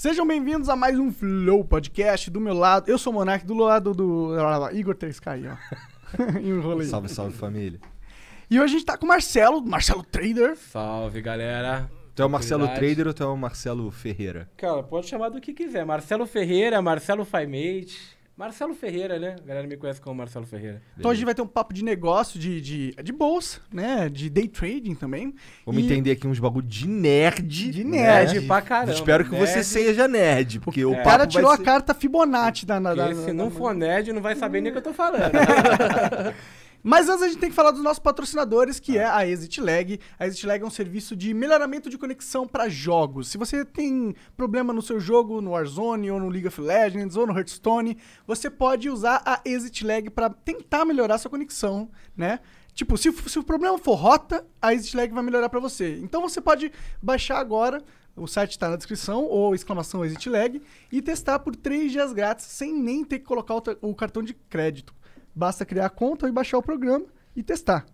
Sejam bem-vindos a mais um Flow Podcast. Do meu lado, eu sou o Monark, do lado do Igor 3K, ó. Enrolei. Salve, salve família. E hoje a gente tá com o Marcelo, Marcelo Trader. Salve, galera. Tu é o Marcelo Trader ou tu é o Marcelo Ferreira? Cara, pode chamar do que quiser. Marcelo Ferreira, Marcelo Fimate. Marcelo Ferreira, né? A galera me conhece como Marcelo Ferreira. Então a gente vai ter um papo de negócio, de, de, de bolsa, né? De day trading também. Vamos e... entender aqui uns bagulho de nerd. De nerd, nerd pra caramba. Espero que nerd. você seja nerd, porque é. o cara tirou ser... a carta Fibonacci da... da, da se da, não da... for nerd, não vai saber é. nem o que eu tô falando. Mas antes a gente tem que falar dos nossos patrocinadores, que ah. é a Exit Lag. A Exit Lag é um serviço de melhoramento de conexão para jogos. Se você tem problema no seu jogo, no Warzone, ou no League of Legends, ou no Hearthstone, você pode usar a Exit Lag para tentar melhorar sua conexão, né? Tipo, se, se o problema for rota, a Exit Lag vai melhorar para você. Então você pode baixar agora o site está na descrição ou exclamação exit lag e testar por 3 dias grátis sem nem ter que colocar o, o cartão de crédito. Basta criar a conta e baixar o programa e testar.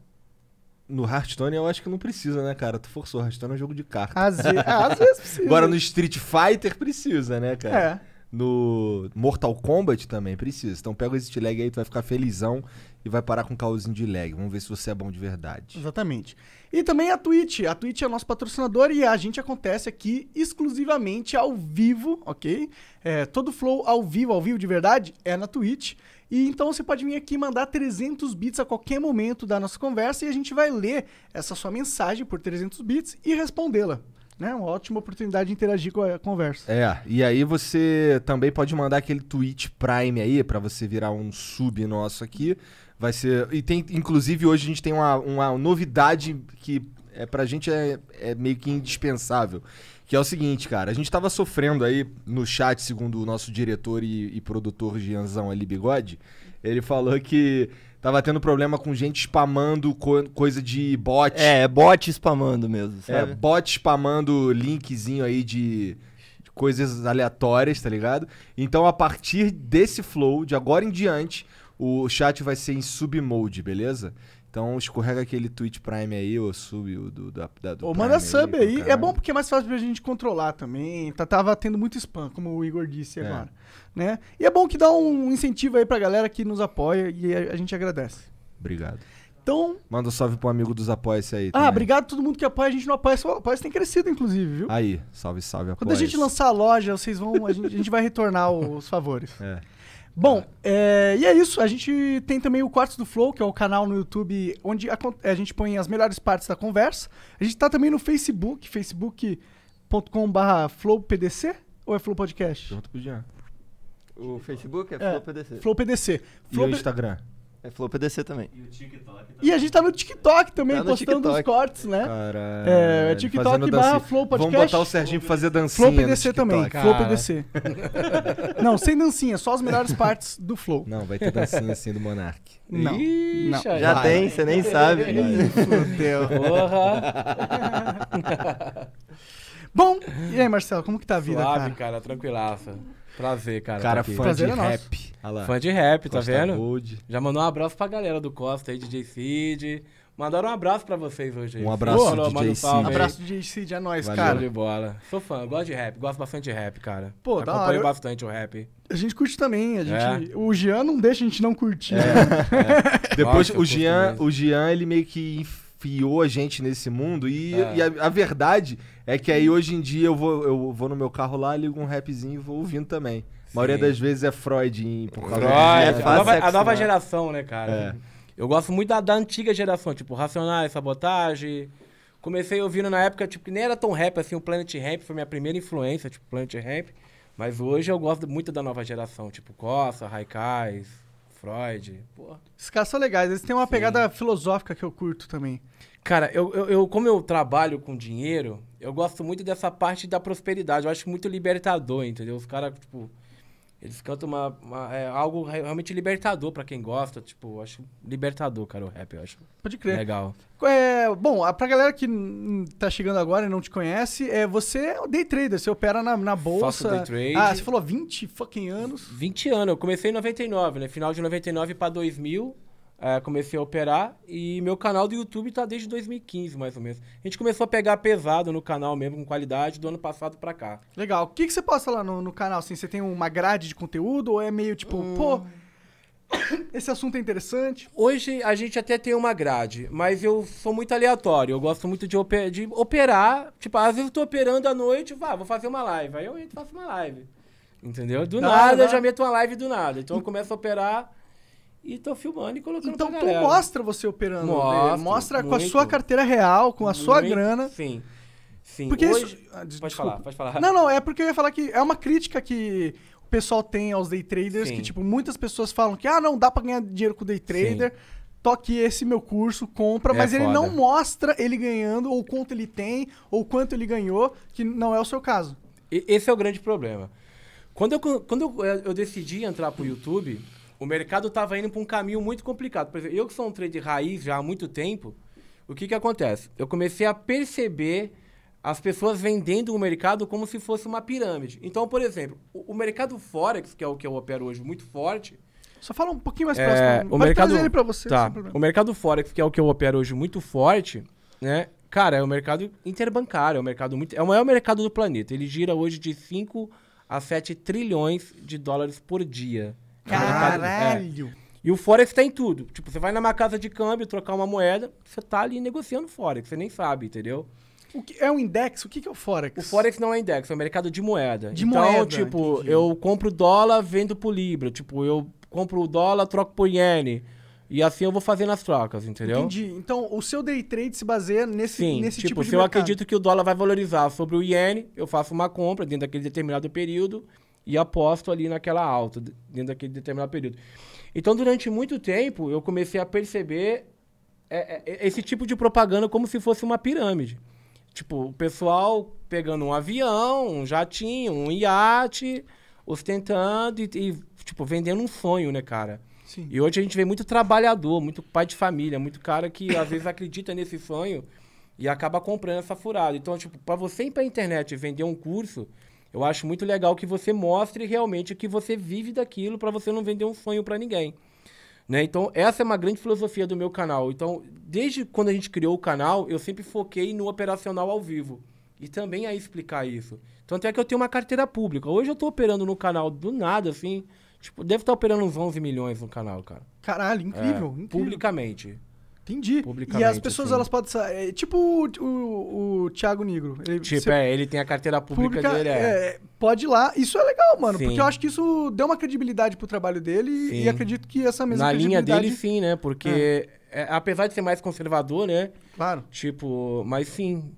No Hearthstone eu acho que não precisa, né, cara? Tu forçou, Hearthstone é um jogo de carta. Às, ve... às vezes precisa. Agora no Street Fighter precisa, né, cara? É. No Mortal Kombat também precisa. Então pega esse lag aí, tu vai ficar felizão e vai parar com um caosinho de lag. Vamos ver se você é bom de verdade. Exatamente. E também a Twitch. A Twitch é nosso patrocinador e a gente acontece aqui exclusivamente ao vivo, ok? É, todo flow ao vivo, ao vivo de verdade, é na Twitch. E então você pode vir aqui mandar 300 bits a qualquer momento da nossa conversa e a gente vai ler essa sua mensagem por 300 bits e respondê-la. Né? Uma ótima oportunidade de interagir com a conversa. É, e aí você também pode mandar aquele tweet Prime aí para você virar um sub nosso aqui. Vai ser. E tem, inclusive, hoje a gente tem uma, uma novidade que é, pra gente é, é meio que indispensável que é o seguinte, cara, a gente tava sofrendo aí no chat, segundo o nosso diretor e, e produtor Gianzão ali, Bigode. Ele falou que tava tendo problema com gente spamando co coisa de bot. É, é bot spamando mesmo, é, sabe? É, bot spamando linkzinho aí de, de coisas aleatórias, tá ligado? Então, a partir desse flow, de agora em diante, o chat vai ser em submode, beleza? Então escorrega aquele tweet Prime aí, ou sub o do, da, da, do Ou manda sub aí. aí. É bom porque é mais fácil pra gente controlar também. Tá, tava tendo muito spam, como o Igor disse é. agora. Né? E é bom que dá um incentivo aí pra galera que nos apoia e a, a gente agradece. Obrigado. Então. Manda um salve pro amigo dos apoia aí. Ah, também. obrigado a todo mundo que apoia. A gente não apoia, só apoia tem crescido, inclusive, viu? Aí, salve, salve, apoia. Quando a gente lançar a loja, vocês vão. A gente, a gente vai retornar os favores. É. Bom, é, e é isso. A gente tem também o Quartos do Flow, que é o canal no YouTube onde a, a gente põe as melhores partes da conversa. A gente está também no Facebook, facebook.com.br flowpdc ou é Flow Podcast? Pergunta o Jean. O Facebook é, é Flow PDC. Flow PDC. Flow e o Instagram? É Flow PDC também. E o TikTok também. E a gente tá no TikTok também, tá no postando TikTok. os cortes, né? Caralho. É, é TikTok barra Flow Podcast. Vamos botar o Serginho pra fazer dancinha Flow PDC também, cara. Flow PDC. não, sem dancinha, só as melhores partes do Flow. Não, vai ter dancinha assim do Monark. Não, Ixi, não. Já vai. tem, você nem sabe. Fudeu. Porra. Bom, e aí, Marcelo, como que tá a vida, Suave, cara? cara, tranquilaça. Prazer, cara. Cara, tá fã Prazer de é rap. fã de rap, tá Costa tá vendo? Gold. Já mandou um abraço pra galera do Costa aí, DJ Cid. Mandaram um abraço pra vocês hoje. Um abraço, Pô, oh, DJ Cid. Um abraço, DJ Cid. É nóis, Valeu. cara. de bola. Sou fã, gosto de rap. Gosto bastante de rap, cara. Pô, Acompanho tá, bastante o rap. A gente curte também. A gente... É. O Jean não deixa a gente não curtir. É. Né? É. Depois, Nossa, o, Jean, o Jean, ele meio que enfiou a gente nesse mundo. E, é. e a, a, verdade é que aí hoje em dia eu vou, eu vou no meu carro lá, ligo um rapzinho e vou ouvindo também. Sim. A maioria das vezes é Freud em por causa Freud, é, a, nova, a nova né? geração, né, cara? É. Eu gosto muito da, da antiga geração, tipo, Racionais, Sabotagem. Comecei ouvindo na época, tipo, que nem era tão rap assim, o Planet Ramp foi minha primeira influência, tipo, Planet Ramp. Mas hoje eu gosto muito da nova geração, tipo Costa, Raikais, Freud. Esses caras são legais, eles têm uma Sim. pegada filosófica que eu curto também. Cara, eu, eu, eu, como eu trabalho com dinheiro, eu gosto muito dessa parte da prosperidade. Eu acho muito libertador, entendeu? Os caras, tipo. Eles cantam uma, uma é, algo realmente libertador para quem gosta. Tipo, acho libertador, cara, o rap, eu acho. Pode crer. Legal. É, bom, pra galera que tá chegando agora e não te conhece, é, você é day trader, você opera na, na bolsa. Faço day trade. Ah, você falou 20 fucking anos. 20 anos, eu comecei em 99, né? Final de 99 pra 2000. É, comecei a operar e meu canal do YouTube tá desde 2015, mais ou menos. A gente começou a pegar pesado no canal mesmo, com qualidade, do ano passado pra cá. Legal. O que, que você posta lá no, no canal? Assim, você tem uma grade de conteúdo ou é meio tipo, hum... pô, esse assunto é interessante? Hoje a gente até tem uma grade, mas eu sou muito aleatório. Eu gosto muito de, oper de operar. Tipo, às vezes eu tô operando à noite, vá, ah, vou fazer uma live. Aí eu entro e faço uma live. Entendeu? Do nada, eu já meto uma live do nada. Então eu começo a operar e tô filmando e colocando Então tu mostra você operando. Mostro, né? mostra muito, com a sua carteira real, com a sua grana. Sim. Sim. Porque Hoje, isso... ah, pode falar, pode falar. Não, não, é porque eu ia falar que é uma crítica que o pessoal tem aos day traders, sim. que tipo, muitas pessoas falam que ah, não dá para ganhar dinheiro com day trader. Sim toque esse meu curso, compra, é mas ele não mostra ele ganhando, ou quanto ele tem, ou quanto ele ganhou, que não é o seu caso. Esse é o grande problema. Quando eu, quando eu, eh, eu decidi entrar pro YouTube, o mercado estava indo para um caminho muito complicado. Por exemplo, eu que sou um trader raiz já há muito tempo, o que, que acontece? Eu comecei a perceber as pessoas vendendo o mercado como se fosse uma pirâmide. Então, por exemplo, o, o mercado Forex, que é o que eu opero hoje muito forte. Só fala um pouquinho mais é, próximo. O Pode mercado, ele para você. Tá. O mercado Forex, que é o que eu opero hoje muito forte, né? Cara, é o um mercado interbancário, é um mercado muito, é o maior mercado do planeta. Ele gira hoje de 5 a 7 trilhões de dólares por dia. Caralho! É. E o Forex tem tá tudo. Tipo, você vai numa casa de câmbio trocar uma moeda, você tá ali negociando Forex, você nem sabe, entendeu? O que é um index? O que, é o Forex? O Forex não é index, é um mercado de moeda. De então, moeda. tipo, entendi. eu compro dólar, vendo por Libra. Tipo, eu compro dólar, troco por iene. E assim eu vou fazendo as trocas, entendeu? Entendi. Então, o seu day trade se baseia nesse, Sim, nesse tipo, tipo de se mercado. eu acredito que o dólar vai valorizar sobre o iene, eu faço uma compra dentro daquele determinado período e aposto ali naquela alta, dentro daquele determinado período. Então, durante muito tempo, eu comecei a perceber é, é, é, esse tipo de propaganda como se fosse uma pirâmide. Tipo, o pessoal pegando um avião, um jatinho, um iate, ostentando e, e tipo, vendendo um sonho, né, cara? Sim. E hoje a gente vê muito trabalhador, muito pai de família, muito cara que às vezes acredita nesse sonho e acaba comprando essa furada. Então, tipo, para você ir pra internet e vender um curso, eu acho muito legal que você mostre realmente que você vive daquilo para você não vender um sonho para ninguém. Né? Então, essa é uma grande filosofia do meu canal. Então, desde quando a gente criou o canal, eu sempre foquei no operacional ao vivo. E também a explicar isso. Tanto é que eu tenho uma carteira pública. Hoje eu tô operando no canal do nada, assim. Tipo, deve estar tá operando uns 11 milhões no canal, cara. Caralho, incrível, é, incrível. Publicamente. Entendi. e as pessoas, assim. elas podem sair. É, tipo o, o, o Thiago Negro. Ele, tipo, você, é, ele tem a carteira pública, pública dele. É. é pode ir lá. Isso é legal, mano. Sim. Porque eu acho que isso deu uma credibilidade pro trabalho dele. Sim. E acredito que essa mesma Na Na linha dele, sim, né? Porque, é. É, apesar de ser mais conservador, né? Claro. Tipo, mas sim.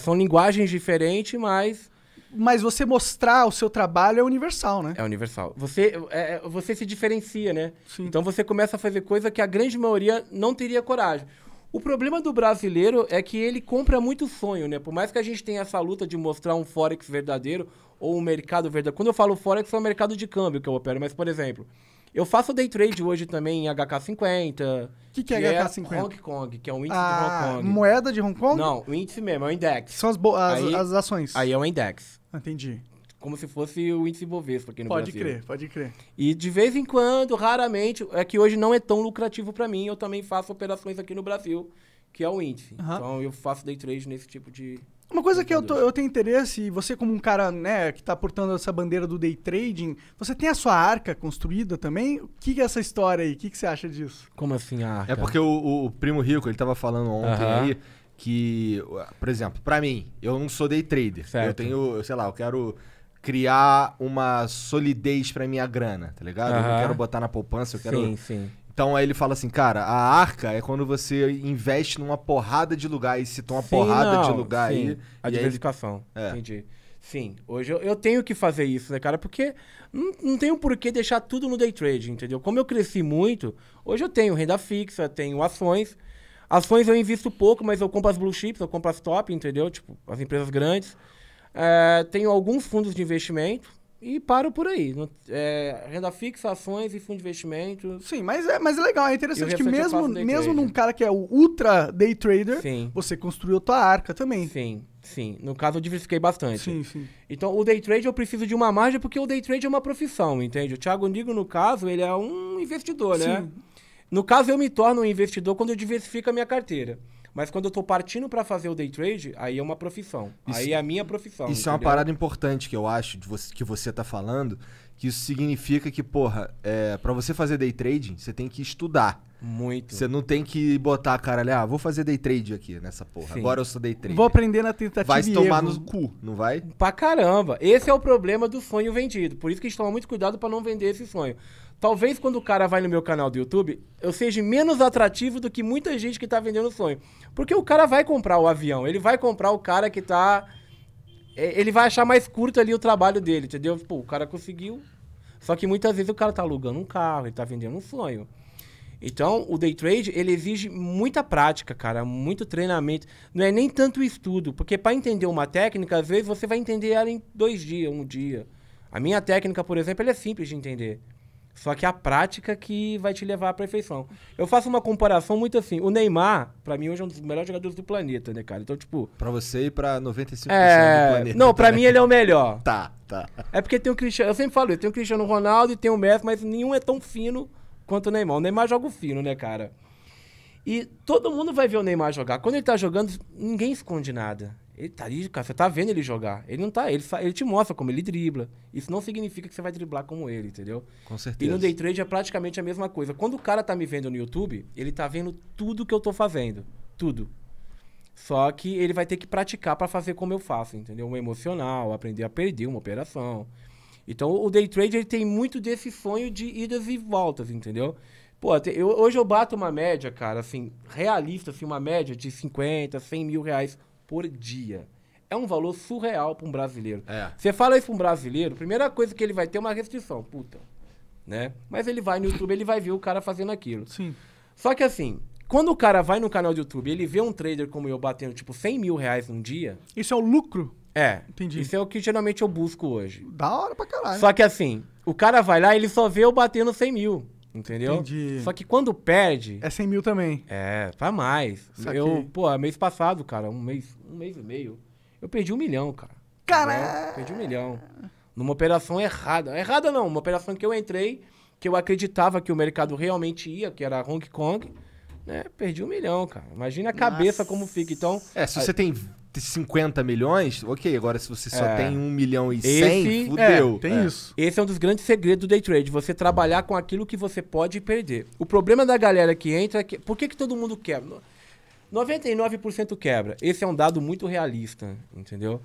São linguagens diferentes, mas mas você mostrar o seu trabalho é universal, né? É universal. Você, é, é, você se diferencia, né? Sim. Então você começa a fazer coisa que a grande maioria não teria coragem. O problema do brasileiro é que ele compra muito sonho, né? Por mais que a gente tenha essa luta de mostrar um Forex verdadeiro ou um mercado verdadeiro. Quando eu falo Forex, é o mercado de câmbio que eu opero. Mas, por exemplo, eu faço day trade hoje também em HK50. O que, que é que HK50? É Hong Kong, que é um índice ah, de Hong Kong. Moeda de Hong Kong? Não, o índice mesmo, é o index. São as, as, aí, as ações. Aí é o index. Ah, entendi como se fosse o índice Bovespa aqui no pode Brasil. Pode crer, pode crer. E de vez em quando, raramente, é que hoje não é tão lucrativo para mim, eu também faço operações aqui no Brasil, que é o índice. Então eu faço day trade nesse tipo de uma coisa que eu, tô, eu tenho interesse, e você como um cara né, que está portando essa bandeira do day trading, você tem a sua arca construída também? O que é essa história aí? O que, que você acha disso? Como assim a arca? É porque o, o Primo Rico, ele estava falando ontem aí, que, por exemplo, para mim, eu não sou day trader. Certo. Eu tenho, sei lá, eu quero criar uma solidez para minha grana, tá ligado? Eu não quero botar na poupança, eu quero. Sim, sim. Então aí ele fala assim, cara, a arca é quando você investe numa porrada de lugar e cita uma sim, porrada não, de lugar sim. aí. A diversificação. Aí... É. Entendi. Sim, hoje eu, eu, tenho que fazer isso, né, cara? Porque não, não tenho por que deixar tudo no day trade, entendeu? Como eu cresci muito, hoje eu tenho renda fixa, tenho ações. Ações eu invisto pouco, mas eu compro as blue chips, eu compro as top, entendeu? Tipo, as empresas grandes. É, tenho alguns fundos de investimento, e paro por aí. É, renda fixa, ações e fundo de investimento. Sim, mas é, mas é legal, é interessante que mesmo, mesmo num cara que é o ultra day trader, sim. você construiu tua arca também. Sim, sim. No caso, eu diversifiquei bastante. Sim, sim. Então, o day trade eu preciso de uma margem porque o day trade é uma profissão, entende? O Thiago Nigo, no caso, ele é um investidor, né? Sim. No caso, eu me torno um investidor quando eu diversifico a minha carteira. Mas quando eu tô partindo para fazer o day trade, aí é uma profissão. Isso, aí é a minha profissão. Isso entendeu? é uma parada importante que eu acho de você, que você tá falando, que isso significa que, porra, é, para você fazer day trading, você tem que estudar. Muito. Você não tem que botar a cara ali, ah, vou fazer day trade aqui nessa porra. Sim. Agora eu sou day trade. Vou aprender na tentativa. Vai se tomar no cu, não vai? Pra caramba. Esse é o problema do sonho vendido. Por isso que a gente toma muito cuidado para não vender esse sonho. Talvez quando o cara vai no meu canal do YouTube, eu seja menos atrativo do que muita gente que tá vendendo sonho. Porque o cara vai comprar o avião, ele vai comprar o cara que tá. É, ele vai achar mais curto ali o trabalho dele, entendeu? Pô, o cara conseguiu. Só que muitas vezes o cara tá alugando um carro, ele tá vendendo um sonho. Então, o day trade, ele exige muita prática, cara, muito treinamento. Não é nem tanto estudo, porque para entender uma técnica, às vezes você vai entender ela em dois dias, um dia. A minha técnica, por exemplo, é simples de entender. Só que a prática que vai te levar à perfeição. Eu faço uma comparação muito assim. O Neymar, para mim, hoje é um dos melhores jogadores do planeta, né, cara? Então, tipo. Pra você e pra 95% é... do planeta. Não, pra mim ele é o melhor. Tá, tá. É porque tem o Cristiano. Eu sempre falo isso, tem o Cristiano Ronaldo e tem o Messi, mas nenhum é tão fino quanto o Neymar. O Neymar joga o fino, né, cara? E todo mundo vai ver o Neymar jogar. Quando ele tá jogando, ninguém esconde nada. Ele tá ali, cara, você tá vendo ele jogar. Ele não tá, ele, ele te mostra como ele dribla. Isso não significa que você vai driblar como ele, entendeu? Com certeza. E no day trade é praticamente a mesma coisa. Quando o cara tá me vendo no YouTube, ele tá vendo tudo que eu tô fazendo. Tudo. Só que ele vai ter que praticar para fazer como eu faço, entendeu? Um emocional, aprender a perder uma operação. Então o day trade ele tem muito desse sonho de idas e voltas, entendeu? Pô, eu, hoje eu bato uma média, cara, assim, realista, assim, uma média de 50, 100 mil reais por dia. É um valor surreal para um brasileiro. É. Você fala isso para um brasileiro, primeira coisa que ele vai ter é uma restrição, puta. Né? Mas ele vai no YouTube, ele vai ver o cara fazendo aquilo. Sim. Só que assim, quando o cara vai no canal do YouTube ele vê um trader como eu batendo tipo 100 mil reais num dia. Isso é o lucro? É. Entendi. Isso é o que geralmente eu busco hoje. Da hora pra caralho. Só que assim, o cara vai lá ele só vê eu batendo 100 mil. Entendeu? Entendi. Só que quando perde. É 100 mil também. É, pra tá mais. Eu, pô, mês passado, cara, um mês, um mês e meio, eu perdi um milhão, cara. Caralho! Perdi um milhão. Numa operação errada. Errada não, uma operação que eu entrei, que eu acreditava que o mercado realmente ia, que era Hong Kong, né? Perdi um milhão, cara. Imagina a Nossa. cabeça como fica. Então. É, se você tem 50 milhões, ok. Agora, se você só é. tem 1 milhão e 100, é, fudeu. É, tem é. isso. Esse é um dos grandes segredos do day trade. Você trabalhar com aquilo que você pode perder. O problema da galera que entra é que... Por que, que todo mundo quebra? 99% quebra. Esse é um dado muito realista, entendeu?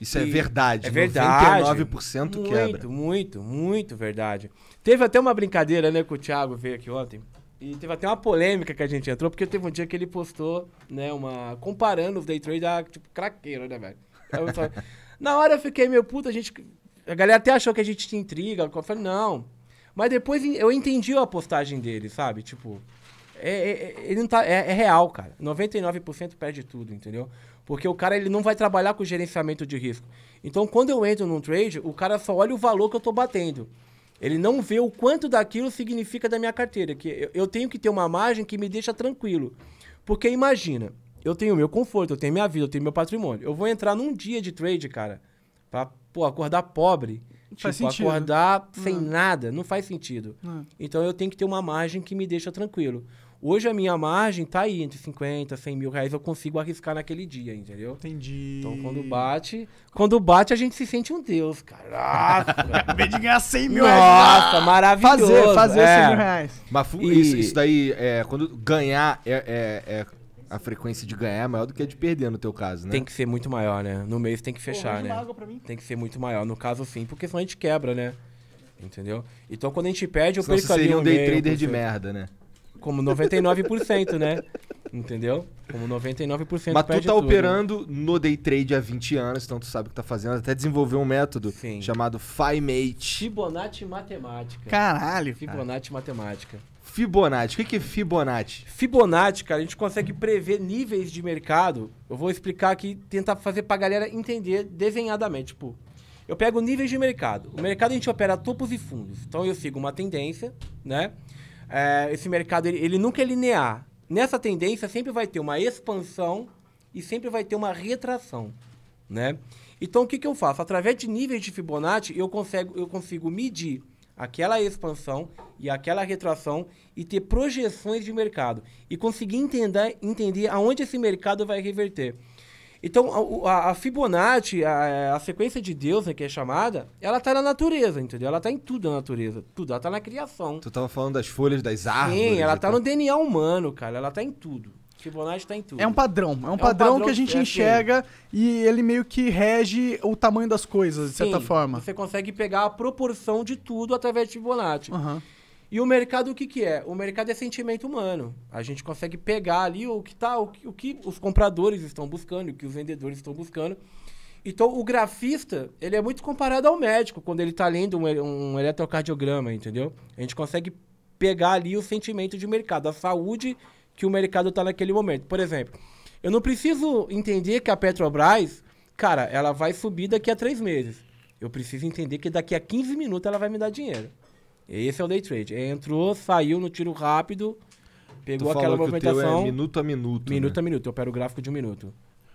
Isso é e é verdade. É verdade. 99% muito, quebra. Muito, muito, muito verdade. Teve até uma brincadeira, né, que o Thiago veio aqui ontem. E teve até uma polêmica que a gente entrou, porque teve um dia que ele postou, né, uma. comparando os day trade a, tipo, craqueiro, né, velho? Na hora eu fiquei meio puto, a gente. A galera até achou que a gente tinha intriga. Eu falei, não. Mas depois eu entendi a postagem dele, sabe? Tipo. É, é, é ele não tá, é, é real, cara. 99% perde tudo, entendeu? Porque o cara ele não vai trabalhar com gerenciamento de risco. Então, quando eu entro num trade, o cara só olha o valor que eu tô batendo. Ele não vê o quanto daquilo significa da minha carteira. Que eu, eu tenho que ter uma margem que me deixa tranquilo. Porque imagina, eu tenho meu conforto, eu tenho minha vida, eu tenho meu patrimônio. Eu vou entrar num dia de trade, cara, pra pô, acordar pobre. Faz tipo, sentido. acordar sem não. nada, não faz sentido. Não. Então eu tenho que ter uma margem que me deixa tranquilo. Hoje a minha margem tá aí entre 50, 100 mil reais, eu consigo arriscar naquele dia, entendeu? Entendi. Então quando bate, quando bate a gente se sente um deus, cara, Acabei de ganhar 100 mil reais. Nossa, maravilhoso. Fazer, fazer é. 100 mil reais. Mas isso, isso, daí, é, quando ganhar, é, é, é, a frequência de ganhar é maior do que a de perder no teu caso, né? Tem que ser muito maior, né? No mês tem que fechar, Pô, né? Água pra mim. Tem que ser muito maior. No caso, sim, porque senão a gente quebra, né? Entendeu? Então quando a gente pede, eu perco ali um day meio, trader de merda, né? como 99%, né? Entendeu? Como 99% Mas tu tá tudo, né? operando né? no day trade há 20 anos, então tu sabe o que tá fazendo. Até desenvolveu um método Sim. chamado FIMATE. Fibonacci Matemática. Caralho. Fibonacci cara. Matemática. Fibonacci. O que é Fibonacci? Fibonacci, cara, a gente consegue prever níveis de mercado. Eu vou explicar aqui, tentar fazer pra galera entender desenhadamente. Tipo, eu pego níveis de mercado. O mercado a gente opera topos e fundos. Então eu sigo uma tendência, né? é, esse mercado ele, ele nunca é linear. Nessa tendência sempre vai ter uma expansão e sempre vai ter uma retração, né? Então o que, que eu faço? Através de níveis de Fibonacci eu consigo, eu consigo medir aquela expansão e aquela retração e ter projeções de mercado e conseguir entender, entender aonde esse mercado vai reverter. Então, a, a Fibonacci, a, é, a, sequência de Deus, né, que é chamada, ela tá na natureza, entendeu? Ela tá em tudo na natureza. Tudo, ela tá na criação. Tu tava falando das folhas, das árvores. Sim, ela tá no DNA humano, cara. Ela tá em tudo. Fibonacci tá em tudo. É um padrão. É um, é um padrão, padrão, que a gente é enxerga e ele meio que rege o tamanho das coisas, de Sim, certa forma. Você consegue pegar a proporção de tudo através de Fibonacci. Uhum. E o mercado o que, que é? O mercado é sentimento humano. A gente consegue pegar ali o que tá, o que, o que os compradores estão buscando, o que os vendedores estão buscando. Então, o grafista, ele é muito comparado ao médico quando ele está lendo um, um eletrocardiograma, entendeu? A gente consegue pegar ali o sentimento de mercado, a saúde que o mercado está naquele momento. Por exemplo, eu não preciso entender que a Petrobras, cara, ela vai subir daqui a três meses. Eu preciso entender que daqui a 15 minutos ela vai me dar dinheiro. Esse é o day trade. Entrou, saiu no tiro rápido, pegou tu aquela é movimentação. é minuto a minuto. Minuto né? a minuto. Eu opero o gráfico de um minuto.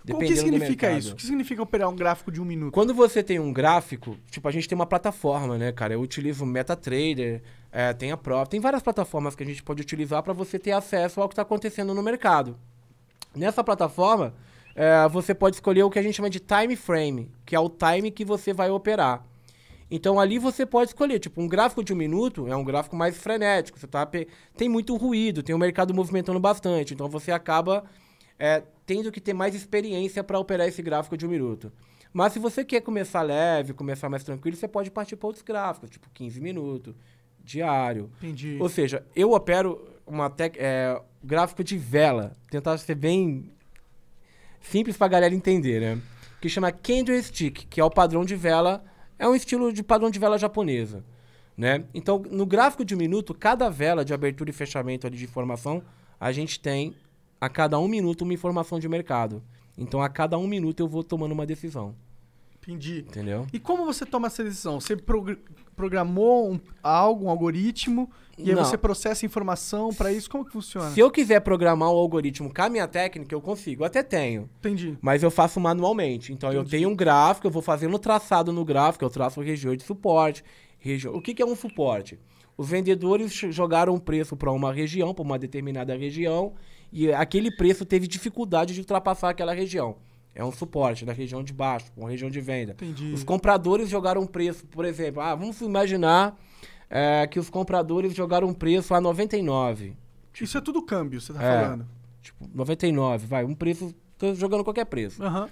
O que significa isso? O que significa operar um gráfico de um minuto? Quando você tem um gráfico, tipo, a gente tem uma plataforma, né, cara? Eu utilizo o MetaTrader, é, tem a Pro, tem várias plataformas que a gente pode utilizar para você ter acesso ao que está acontecendo no mercado. Nessa plataforma, é, você pode escolher o que a gente chama de time frame, que é o time que você vai operar. Então ali você pode escolher, tipo, um gráfico de um minuto é um gráfico mais frenético, você tá pe... tem muito ruído, tem o mercado movimentando bastante, então você acaba é, tendo que ter mais experiência para operar esse gráfico de um minuto. Mas se você quer começar leve, começar mais tranquilo, você pode partir para outros gráficos, tipo 15 minutos, diário. Entendi. Ou seja, eu opero uma tec... é, gráfico de vela, tentar ser bem simples para a galera entender, né? Que chama candlestick, que é o padrão de vela é um estilo de padrão de vela japonesa. Né? Então, no gráfico de um minuto, cada vela de abertura e fechamento ali de informação, a gente tem a cada um minuto uma informação de mercado. Então, a cada um minuto eu vou tomando uma decisão. Entendi. Entendeu? E como você toma essa decisão? Você prog programou um, algo, um algoritmo, e Não. aí você processa informação para isso? Como que funciona? Se eu quiser programar um algoritmo com a minha técnica, eu consigo. Eu até tenho. Entendi. Mas eu faço manualmente. Então, Entendi. eu tenho um gráfico, eu vou fazendo traçado no gráfico, eu traço região de suporte. Região... O que, que é um suporte? Os vendedores jogaram um preço para uma região, para uma determinada região, e aquele preço teve dificuldade de ultrapassar aquela região. É um suporte na região de baixo, uma região de venda. Entendi. Os compradores jogaram um preço, por exemplo, ah, vamos imaginar é, que os compradores jogaram um preço a 99. Tipo, Isso é tudo câmbio, você tá é, falando. Tipo, 99, vai, um preço, tô jogando qualquer preço. Aham. Uhum.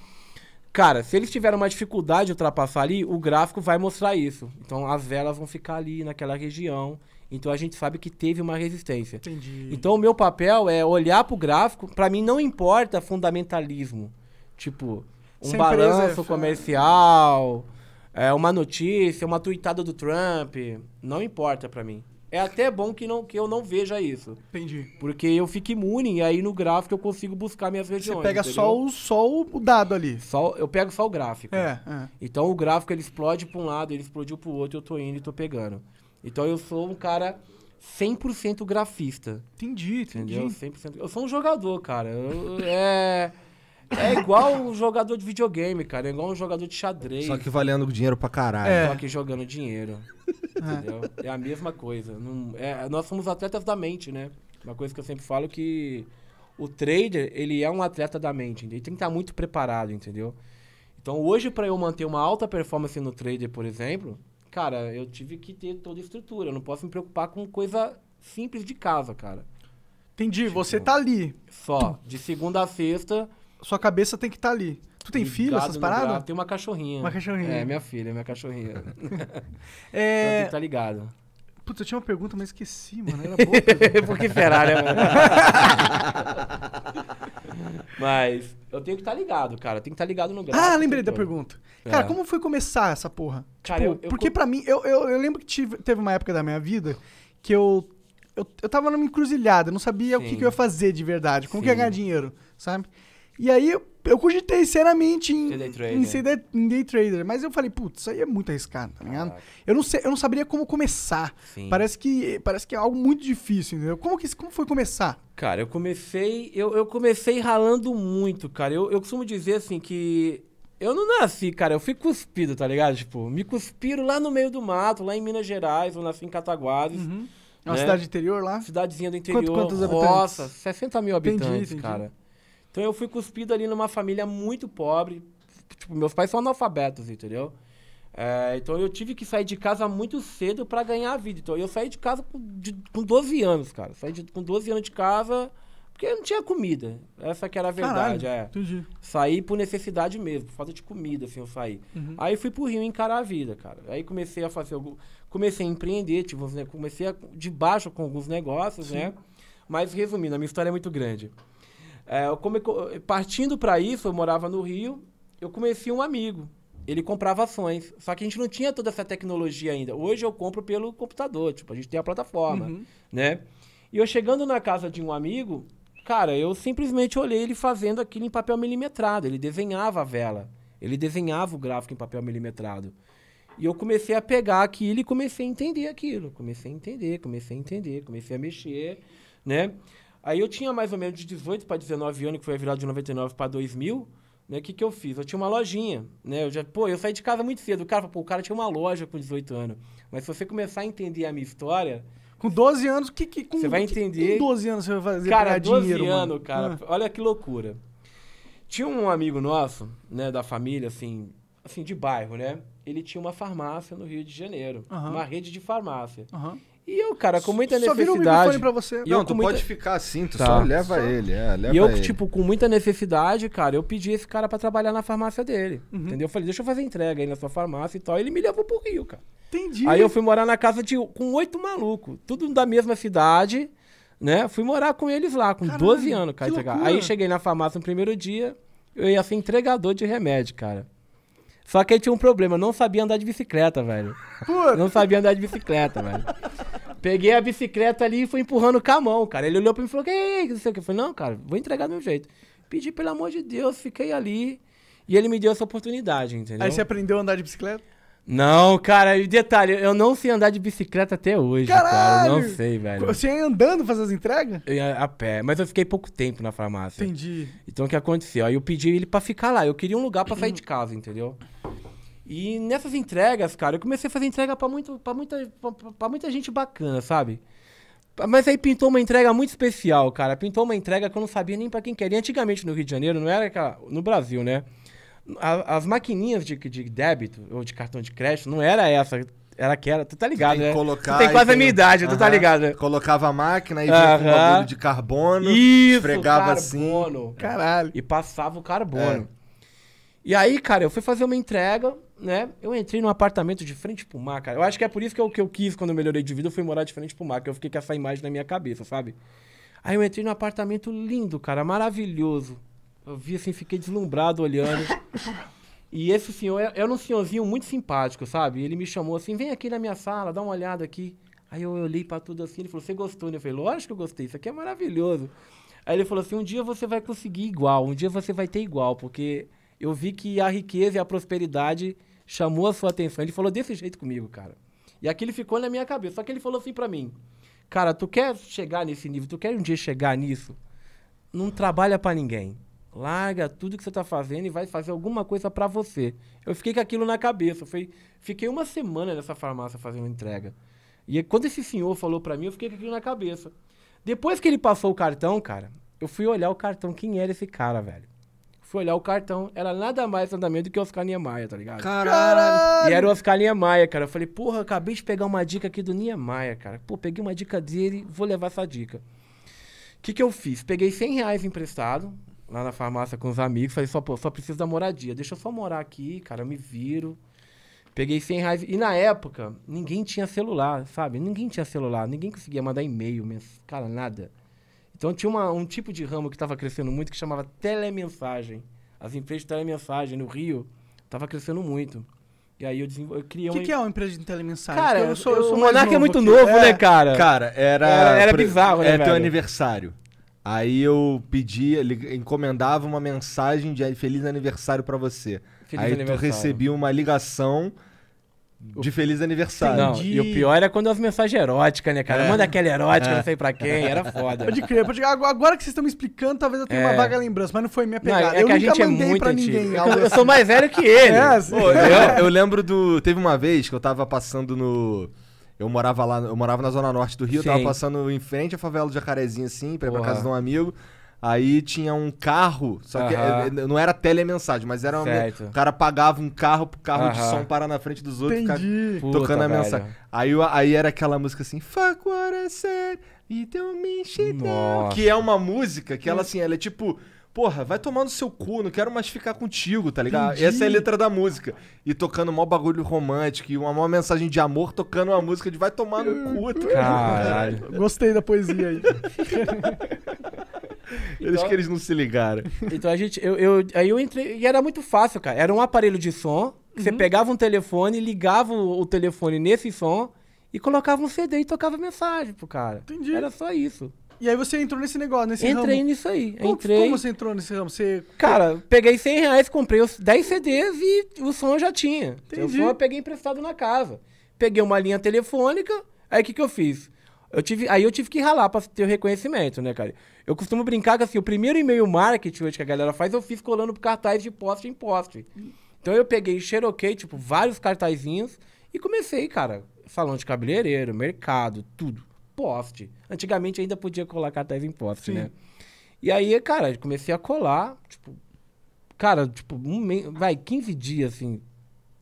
Cara, se eles tiverem uma dificuldade de ultrapassar ali, o gráfico vai mostrar isso. Então as velas vão ficar ali naquela região. Então a gente sabe que teve uma resistência. Entendi. Então o meu papel é olhar para o gráfico. Para mim não importa fundamentalismo. Tipo, um Sem balanço comercial, é, uma notícia, uma tuitada do Trump. Não importa para mim. É até bom que, não, que eu não veja isso. Entendi. Porque eu fico imune e aí no gráfico eu consigo buscar minhas regiões. Você pega só o, só o dado ali. Só, eu pego só o gráfico. É, é. Então o gráfico ele explode pra um lado, ele explodiu pro outro, eu tô indo e tô pegando. Então eu sou um cara 100% grafista. Entendi, entendi. Entendeu? 100%. Eu sou um jogador, cara. Eu, é. É igual um jogador de videogame, cara. É igual um jogador de xadrez. Só que valendo dinheiro pra caralho. É. Só que jogando dinheiro. Entendeu? É a mesma coisa. Não, é, nós somos atletas da mente, né? Uma coisa que eu sempre falo que o trader, ele é um atleta da mente. Ele tem que estar muito preparado, entendeu? Então, hoje, para eu manter uma alta performance no trader, por exemplo, cara, eu tive que ter toda a estrutura. Eu não posso me preocupar com coisa simples de casa, cara. Entendi, tipo, você tá ali. Só. De segunda a sexta, sua cabeça tem que estar tá ali. Tu tem filho, essas paradas? Tem uma cachorrinha. Uma cachorrinha. É, minha filha, minha cachorrinha. é... Então tem que estar é, tá ligado. Putz, eu tinha uma pergunta, mas esqueci, mano. Era boa Por que Ferrari, né, mano? mas eu tenho que estar tá ligado, cara. Eu tenho que estar tá ligado no gráfico. Ah, lembrei da pergunta. É. Cara, como foi começar essa porra? Cara, tipo, eu, eu porque com... pra mim, eu, eu, eu, lembro que tive, teve uma época da minha vida que eu, eu, eu tava numa encruzilhada, não sabia Sim. o que, que, eu ia fazer de verdade, como Sim. que ia ganhar dinheiro, sabe? E aí eu, cogitei seriamente em, day trader. em, ser em day trader. Mas eu falei, putz, isso aí é muito arriscado, tá ligado? eu, não sei, eu não saberia como começar. Parece que parece que é algo muito difícil, entendeu? Como, que, como foi começar? Cara, eu comecei. Eu, eu comecei ralando muito, cara. Eu, eu costumo dizer assim que. Eu não nasci, cara, eu fui cuspido, tá ligado? Tipo, me cuspiram lá no meio do mato, lá em Minas Gerais, eu nasci em Cataguases. Uhum. É uma né? cidade interior lá? Cidadezinha do interior. Quanto, quantos habitantes? Nossa, 60 mil habitantes, entendi, entendi. cara. Então eu fui cuspido ali numa família muito pobre. Tipo, meus pais são analfabetos, entendeu? É, então eu tive que sair de casa muito cedo para ganhar a vida. Então eu saí de casa com, de, com 12 anos, cara. Saí de, com 12 anos de casa porque não tinha comida. Essa que era a verdade, Caralho, é. Entendi. Saí por necessidade mesmo, por falta de comida, assim, eu saí. Uhum. Aí fui pro Rio encarar a vida, cara. Aí comecei a fazer algum... Comecei a empreender, tipo, né? comecei a... de baixo com alguns negócios, Sim. né? Mas resumindo, a minha história é muito grande. É, eu come... Partindo para isso, eu morava no Rio, eu conheci um amigo. Ele comprava ações. Só que a gente não tinha toda essa tecnologia ainda. Hoje eu compro pelo computador, tipo, a gente tem a plataforma, uhum. né? E eu chegando na casa de um amigo, cara, eu simplesmente olhei ele fazendo aquilo em papel milimetrado. Ele desenhava a vela. Ele desenhava o gráfico em papel milimetrado. E eu comecei a pegar aquilo e comecei a entender aquilo. Comecei a entender, comecei a entender, comecei a mexer, né? Aí eu tinha mais ou menos de 18 para 19 anos, que foi virado de 99 para 2000, né? O que, que eu fiz? Eu tinha uma lojinha, né? Eu já, pô, eu saí de casa muito cedo. O cara, pô, o cara tinha uma loja com 18 anos. Mas se você começar a entender a minha história, com 12 anos, o que que com, Você vai entender. Com 12 anos você vai fazer cara, 12 dinheiro, anos, mano. cara. Ah. Olha que loucura. Tinha um amigo nosso, né, da família assim, assim de bairro, né? Ele tinha uma farmácia no Rio de Janeiro, uma rede de farmácia. Uhum. E eu, cara, com muita só necessidade. Só um você. E não, tu muita... pode ficar assim, tu tá. só leva só... ele. É, leva e eu, ele. tipo, com muita necessidade, cara, eu pedi esse cara para trabalhar na farmácia dele. Uhum. Entendeu? Eu falei, deixa eu fazer entrega aí na sua farmácia e tal. E ele me levou pro Rio, cara. Entendi. Aí eu fui morar na casa de, com oito malucos, tudo da mesma cidade, né? Fui morar com eles lá, com Caralho, 12 anos, cara. Entregar. Aí cheguei na farmácia no primeiro dia, eu ia ser entregador de remédio, cara. Só que aí tinha um problema, não sabia andar de bicicleta, velho. Não sabia andar de bicicleta, velho. Peguei a bicicleta ali e fui empurrando com a mão, cara. Ele olhou pra mim e falou, que não sei o que. Eu falei, não, cara, vou entregar do meu jeito. Pedi, pelo amor de Deus, fiquei ali. E ele me deu essa oportunidade, entendeu? Aí você aprendeu a andar de bicicleta? Não, cara, e detalhe, eu não sei andar de bicicleta até hoje, Caralho! cara. Eu não sei, velho. Você ia andando fazer as entregas? Eu ia a pé, mas eu fiquei pouco tempo na farmácia. Entendi. Então o que aconteceu? Aí eu pedi ele pra ficar lá. Eu queria um lugar pra sair de casa, entendeu? E nessas entregas, cara, eu comecei a fazer entrega para muito, para muita, para muita gente bacana, sabe? Mas aí pintou uma entrega muito especial, cara. Pintou uma entrega que eu não sabia nem para quem queria. Antigamente no Rio de Janeiro, não era aquela, no Brasil, né? As, maquininhas de, de débito ou de cartão de crédito não era essa era que era, tu tá ligado, tem né? Colocar, tu tem quase tem... a minha idade, tu tá ligado, né? Colocava a máquina e vinha com um bagulho de carbono, Isso, esfregava assim. carbono. assim. Caralho. E passava o carbono. É. E aí, cara, eu fui fazer uma entrega né, eu entrei num apartamento de frente pro mar, cara. Eu acho que é por isso que eu, que eu quis quando eu melhorei de vida, eu fui morar de frente pro mar, que eu fiquei com essa imagem na minha cabeça, sabe? Aí eu entrei num apartamento lindo, cara, maravilhoso. Eu vi assim, fiquei deslumbrado olhando. E esse senhor era é, é um senhorzinho muito simpático, sabe? Ele me chamou assim: vem aqui na minha sala, dá uma olhada aqui. Aí eu olhei para tudo assim, ele falou: você gostou? Eu falei: lógico que eu gostei, isso aqui é maravilhoso. Aí ele falou assim: um dia você vai conseguir igual, um dia você vai ter igual, porque eu vi que a riqueza e a prosperidade chamou a sua atenção. Ele falou desse jeito comigo, cara. E aquilo ficou na minha cabeça. Só que ele falou assim para mim: Cara, tu quer chegar nesse nível, tu quer um dia chegar nisso? Não trabalha para ninguém. Larga tudo que você tá fazendo e vai fazer alguma coisa para você. Eu fiquei com aquilo na cabeça. Foi, fiquei uma semana nessa farmácia fazendo entrega. E quando esse senhor falou para mim, eu fiquei com aquilo na cabeça. Depois que ele passou o cartão, cara, eu fui olhar o cartão. Quem era esse cara, velho? Fui olhar o cartão, era nada mais nada menos do que o Oscar Niemeyer, tá ligado? Caralho! E era o Oscar Niemeyer, cara. Eu falei, porra, acabei de pegar uma dica aqui do Niemeyer, cara. Pô, peguei uma dica dele, vou levar essa dica. O que que eu fiz? Peguei 100 reais emprestado, lá na farmácia com os amigos. Falei, só, pô, só preciso da moradia. Deixa eu só morar aqui, cara, eu me viro. Peguei 100 reais. E na época, ninguém tinha celular, sabe? Ninguém tinha celular, ninguém conseguia mandar e-mail, cara, nada. Então tinha uma, um tipo de ramo que estava crescendo muito que chamava telemensagem. As empresas de telemensagem no Rio estava crescendo muito. E aí eu, eu criei O que, é uma empresa de telemensagem? Cara, eu sou, eu sou o Monark é muito novo, é, né, cara? Cara, era. Era, era bizarro, né? É teu aniversário. Aí eu pedia, encomendava uma mensagem de feliz aniversário para você. Feliz aí tu recebia uma ligação de feliz aniversário. Não, e o pior é quando houve mensagem erótica, né, cara? É. Manda aquela erótica, é. não sei pra quem, era foda. Pode crer, pode crer. Agora que vocês estão me explicando, talvez eu tenha é. uma vaga lembrança, mas não foi minha pegada. Não, é eu que a gente é muito pra antigo. ninguém. Eu, eu sou mais velho que ele. É, assim. Pô, eu, eu, lembro do. Teve uma vez que eu tava passando no. Eu morava lá, eu morava na zona norte do Rio, eu tava passando em frente à favela do Jacarezinho, assim, pra ir pra casa de um amigo. Aí tinha um carro, só que eh, não era telemensagem, mas era certo. uma, o cara pagava um carro pro carro de som parar na frente dos outros Entendi. Puta, tocando a mensagem. Aí, aí era aquela música assim, fuck what I said, you don't mean shit now. Que é uma música que ela assim, ela é tipo, porra, vai tomar no seu cu, não quero mais ficar contigo, tá ligado? Entendi. Essa é a letra da música. E tocando mó bagulho romântico e uma maior mensagem de amor tocando uma música de vai tomar no cu. Tá Caralho. Gostei da poesia aí. Então, eles que eles não se ligaram. Então a gente. Eu, eu, aí eu entrei. E era muito fácil, cara. Era um aparelho de som. Uhum. Você pegava um telefone, ligava o, o telefone nesse som e colocava um CD e tocava mensagem pro cara. Entendi. Era só isso. E aí você entrou nesse negócio, nesse Entrei ramo. nisso aí. Como, Entrei. como você entrou nesse ramo? Você... Cara, peguei 100 reais, comprei os 10 CDs e o som eu já tinha. Entendi. O som eu peguei emprestado na casa. Peguei uma linha telefônica, aí o que, que eu fiz? Eu tive, aí eu tive que ralar pra ter o reconhecimento, né, cara? Eu costumo brincar que assim, o primeiro e-mail marketing hoje que a galera faz, eu fiz colando cartaz de poste em poste. Então eu peguei xeroquei, tipo, vários cartazinhos e comecei, cara. Salão de cabeleireiro, mercado, tudo. Poste. Antigamente ainda podia colar cartaz em poste, né? Sim. né? E aí, cara, comecei a colar, tipo, cara, tipo, um, vai, 15 dias, assim,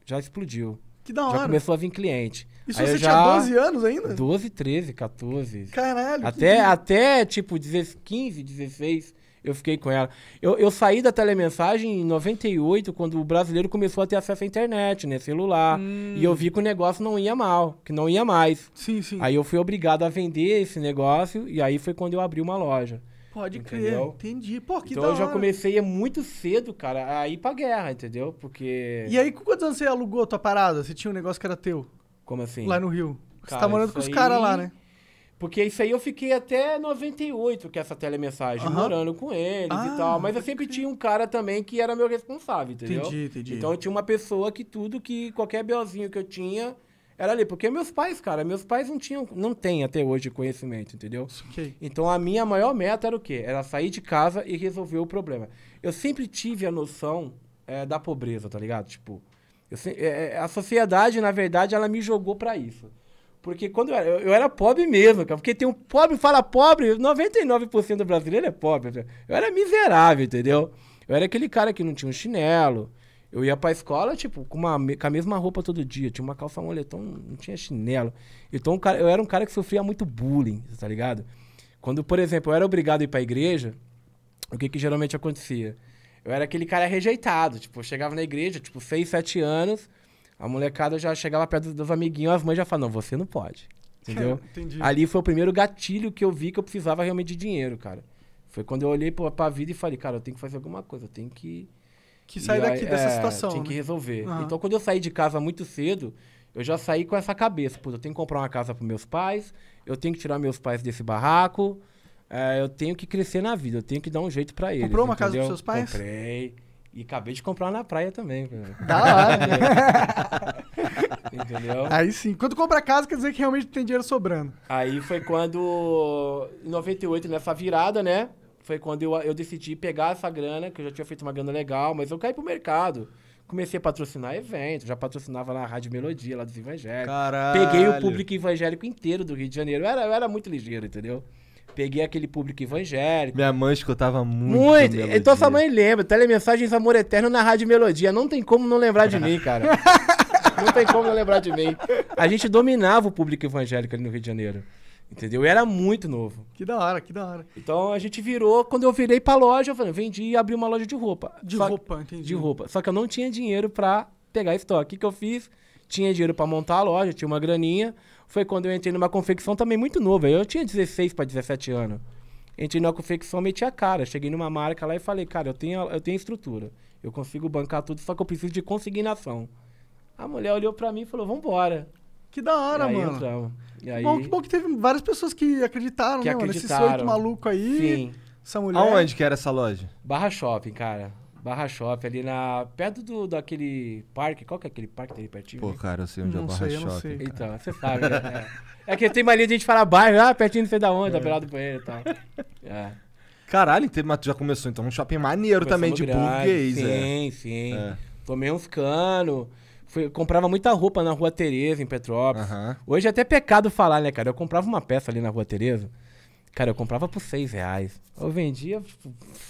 já explodiu. Que da hora. Já começou a vir cliente. Isso aí você já... tinha 12 anos ainda? 12, 13, 14. Caralho. Até, que... até tipo 15, 16, eu fiquei com ela. Eu, eu saí da telemensagem em 98, quando o brasileiro começou a ter acesso à internet, né? Celular. Hum. E eu hum. vi que o negócio não ia mal, que não ia mais. Sim, sim. Aí eu fui obrigado a vender esse negócio, e aí foi quando eu abri uma loja. Pode entendeu? crer, entendi. Pô, que então eu já comecei muito cedo, cara, a ir pra guerra, entendeu? Porque. E aí, com quantos anos você alugou a tua parada? Você tinha um negócio que era teu? Como assim? Lá no Rio. Você tá morando com os aí... caras lá, né? Porque isso aí eu fiquei até 98 com essa telemessagem, uhum. morando com eles ah, e tal. Mas eu sempre tinha um cara também que era meu responsável, entendeu? Entendi, entendi. Então eu tinha uma pessoa que tudo, que qualquer biozinho que eu tinha, era ali. Porque meus pais, cara, meus pais não tinham, não têm até hoje conhecimento, entendeu? Okay. Então a minha maior meta era o quê? Era sair de casa e resolver o problema. Eu sempre tive a noção é, da pobreza, tá ligado? Tipo, Assim, é, a sociedade, na verdade, ela me jogou para isso. Porque quando eu era, eu, eu era, pobre mesmo, cara. Porque tem um pobre, fala pobre, 99% do brasileiro é pobre. Eu era miserável, entendeu? Eu era aquele cara que não tinha um chinelo. Eu ia pra escola, tipo, com, uma, com a mesma roupa todo dia. Tinha uma calça moletom, não tinha chinelo. Então eu era um cara que sofria muito bullying, tá ligado? Quando, por exemplo, eu era obrigado a ir pra igreja, o que que geralmente acontecia? Eu era aquele cara rejeitado, tipo, eu chegava na igreja, tipo, seis, sete anos, a molecada já chegava perto dos amiguinhos, as mães já falavam, não, você não pode. É, entendeu? Entendi. Ali foi o primeiro gatilho que eu vi que eu precisava realmente de dinheiro, cara. Foi quando eu olhei pra vida e falei, cara, eu tenho que fazer alguma coisa, eu tenho que. Que sair daqui é, dessa situação. Tem né? que resolver. Uhum. Então, quando eu saí de casa muito cedo, eu já saí com essa cabeça. Pô, eu tenho que comprar uma casa para meus pais, eu tenho que tirar meus pais desse barraco, é, eu tenho que crescer na vida, eu tenho que dar um jeito para ele. Comprou uma entendeu? casa dos seus pais? Comprei. E acabei de comprar na praia também. Da hora. Entendeu? Aí sim. Quando compra casa, quer dizer que realmente tem dinheiro sobrando. Aí foi quando, em 98, nessa virada, né? Foi quando eu, eu decidi pegar essa grana, que eu já tinha feito uma grana legal, mas eu caí pro mercado. Comecei a patrocinar eventos, já patrocinava na Rádio Melodia, lá dos evangélicos. Caralho. Peguei o público evangélico inteiro do Rio de Janeiro. Eu era, eu era muito ligeiro, entendeu? Peguei aquele público evangélico. Minha mãe escutava muito. Muito. Então sua mãe lembra. Telemensagens Amor Eterno na Rádio Melodia. Não tem como não lembrar de mim, cara. não tem como não lembrar de mim. A gente dominava o público evangélico ali no Rio de Janeiro. Entendeu? Eu era muito novo. Que da hora, que da hora. Então a gente virou. Quando eu virei pra loja, eu falei, vendi e abri uma loja de roupa. De Só roupa, entendi. De roupa. Só que eu não tinha dinheiro pra pegar estoque. O que, que eu fiz? Tinha dinheiro pra montar a loja, tinha uma graninha foi quando eu entrei numa confecção também muito nova. Eu tinha 16 para 17 anos. Entrei numa confecção, meti a cara. Cheguei numa marca lá e falei, cara, eu tenho, eu tenho estrutura. Eu consigo bancar tudo, só que eu preciso de consignação. A mulher olhou para mim e falou, vambora. Que da hora, e mano. Entramos. E aí... bom, que bom que teve várias pessoas que acreditaram, que né, acreditaram. mano? Esse maluco aí. Sim. Essa mulher. Aonde que era essa loja? Barra Shopping, cara. Barra Shopping, ali na. Perto do, daquele parque. Qual que é aquele parque ali pertinho? Pô, cara, eu sei onde não é o Barra sei, Shopping. Sei, então, você sabe, É, é que tem mania de a gente falar bairro, ah, pertinho não sei da onde, é. pelado do e tal. É. Caralho, teve, mas já começou, então um shopping maneiro também de grande, né? Sim, é. sim. É. Tomei uns canos. Fui, comprava muita roupa na Rua Tereza, em Petrópolis. Hoje é até pecado falar, né, cara? Eu comprava uma peça ali na Rua Tereza. Cara, eu comprava por 6 reais. Eu vendia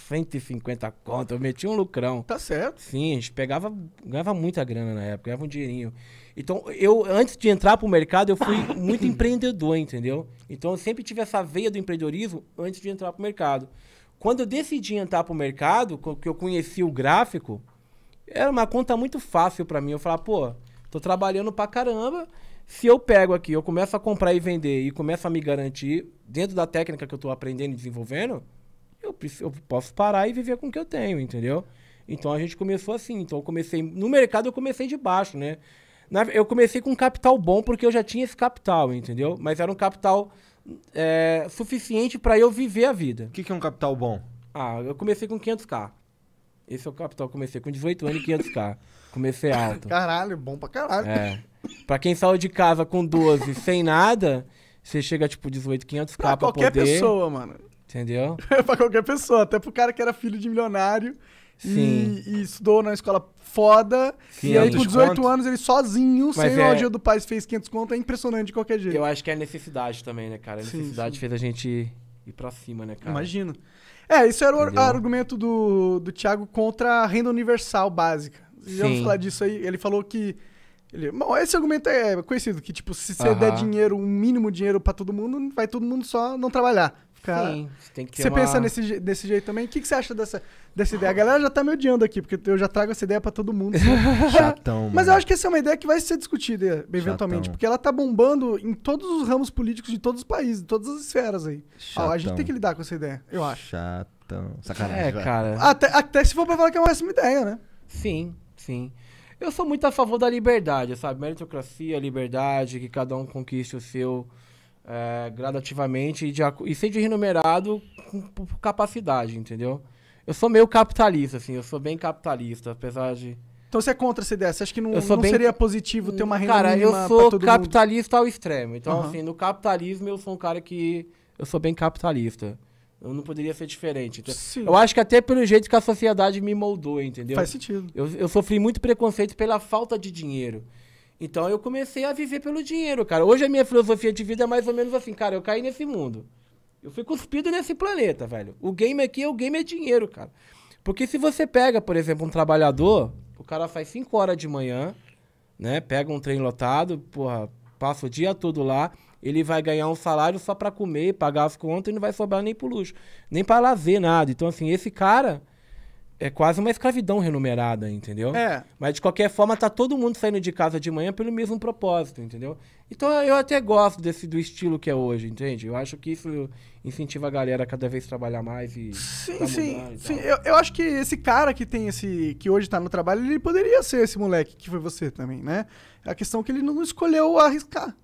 150 tipo, conto, eu metia um lucrão. Tá certo. Sim, a gente pegava, ganhava muita grana na época, ganhava um dinheirinho. Então, eu, antes de entrar pro mercado, eu fui muito empreendedor, entendeu? Então, eu sempre tive essa veia do empreendedorismo antes de entrar pro mercado. Quando eu decidi entrar pro mercado, que eu conheci o gráfico, era uma conta muito fácil para mim. Eu falava, pô, tô trabalhando pra caramba. Se eu pego aqui, eu começo a comprar e vender e começo a me garantir, dentro da técnica que eu estou aprendendo e desenvolvendo, eu, prefiro, eu posso parar e viver com o que eu tenho, entendeu? Então a gente começou assim. Então eu comecei. No mercado eu comecei de baixo, né? Na, eu comecei com um capital bom porque eu já tinha esse capital, entendeu? Mas era um capital é, suficiente para eu viver a vida. O que, que é um capital bom? Ah, eu comecei com 500k. Esse é o capital. Comecei com 18 anos e 500k. Comecei alto. Caralho, bom pra caralho. É. Pra quem saiu de casa com 12 sem nada, você chega, tipo, 18, 500 pra pra qualquer poder, pessoa, mano. Entendeu? pra qualquer pessoa. Até pro cara que era filho de milionário. Sim. E, e estudou na escola foda. E aí, com 18 conto. anos, ele sozinho, Mas sem é... o ajuda do pai, fez 500 conto. É impressionante de qualquer jeito. Eu acho que é a necessidade também, né, cara? A necessidade sim, sim. fez a gente ir pra cima, né, cara? Imagino. É, isso era Entendeu? o argumento do, do Thiago contra a renda universal básica. Já vamos falar disso aí. Ele falou que ele, bom, esse argumento é conhecido, que tipo, se você der dinheiro, um mínimo dinheiro pra todo mundo, vai todo mundo só não trabalhar. Ficar... Sim, tem que Você uma... pensa nesse, desse jeito também? O que, que você acha dessa, dessa ideia? A galera já tá me odiando aqui, porque eu já trago essa ideia pra todo mundo. Chatão, Mas eu acho que essa é uma ideia que vai ser discutida eventualmente, Chatão. porque ela tá bombando em todos os ramos políticos de todos os países, de todas as esferas aí. Ó, a gente tem que lidar com essa ideia, eu acho. Chatão. Sacanagem. É, cara. Até, até se for pra falar que é uma péssima ideia, né? Sim, sim. Eu sou muito a favor da liberdade, sabe? Meritocracia, liberdade, que cada um conquiste o seu é, gradativamente e, de, e remunerado por capacidade, entendeu? Eu sou meio capitalista, assim, eu sou bem capitalista, apesar de. Então você é contra essa ideia? Você acha que não, não bem... seria positivo ter uma hum, renda Cara, eu sou capitalista mundo? ao extremo. Então, uhum. assim, no capitalismo eu sou um cara que. Eu sou bem capitalista. Eu não poderia ser diferente. Então, eu acho que até pelo jeito que a sociedade me moldou, entendeu? Faz sentido. Eu, eu sofri muito preconceito pela falta de dinheiro. Então eu comecei a viver pelo dinheiro, cara. Hoje a minha filosofia de vida é mais ou menos assim, cara, eu caí nesse mundo. Eu fui cuspido nesse planeta, velho. O game aqui é o game é dinheiro, cara. Porque se você pega, por exemplo, um trabalhador, o cara faz 5 horas de manhã, né? Pega um trem lotado, porra, passa o dia todo lá ele vai ganhar um salário só para comer, pagar as contas e não vai sobrar nem pro luxo, nem para lazer, nada. Então, assim, esse cara é quase uma escravidão renumerada, entendeu? É. Mas de qualquer forma, tá todo mundo saindo de casa de manhã pelo mesmo propósito, entendeu? Então eu até gosto desse do estilo que é hoje, entende? Eu acho que isso incentiva a galera a cada vez trabalhar mais e. Sim, tá sim. sim. Eu, eu, acho que esse cara que tem esse. que hoje tá no trabalho, ele poderia ser esse moleque que foi você também, né? É a questão é que ele não escolheu arriscar.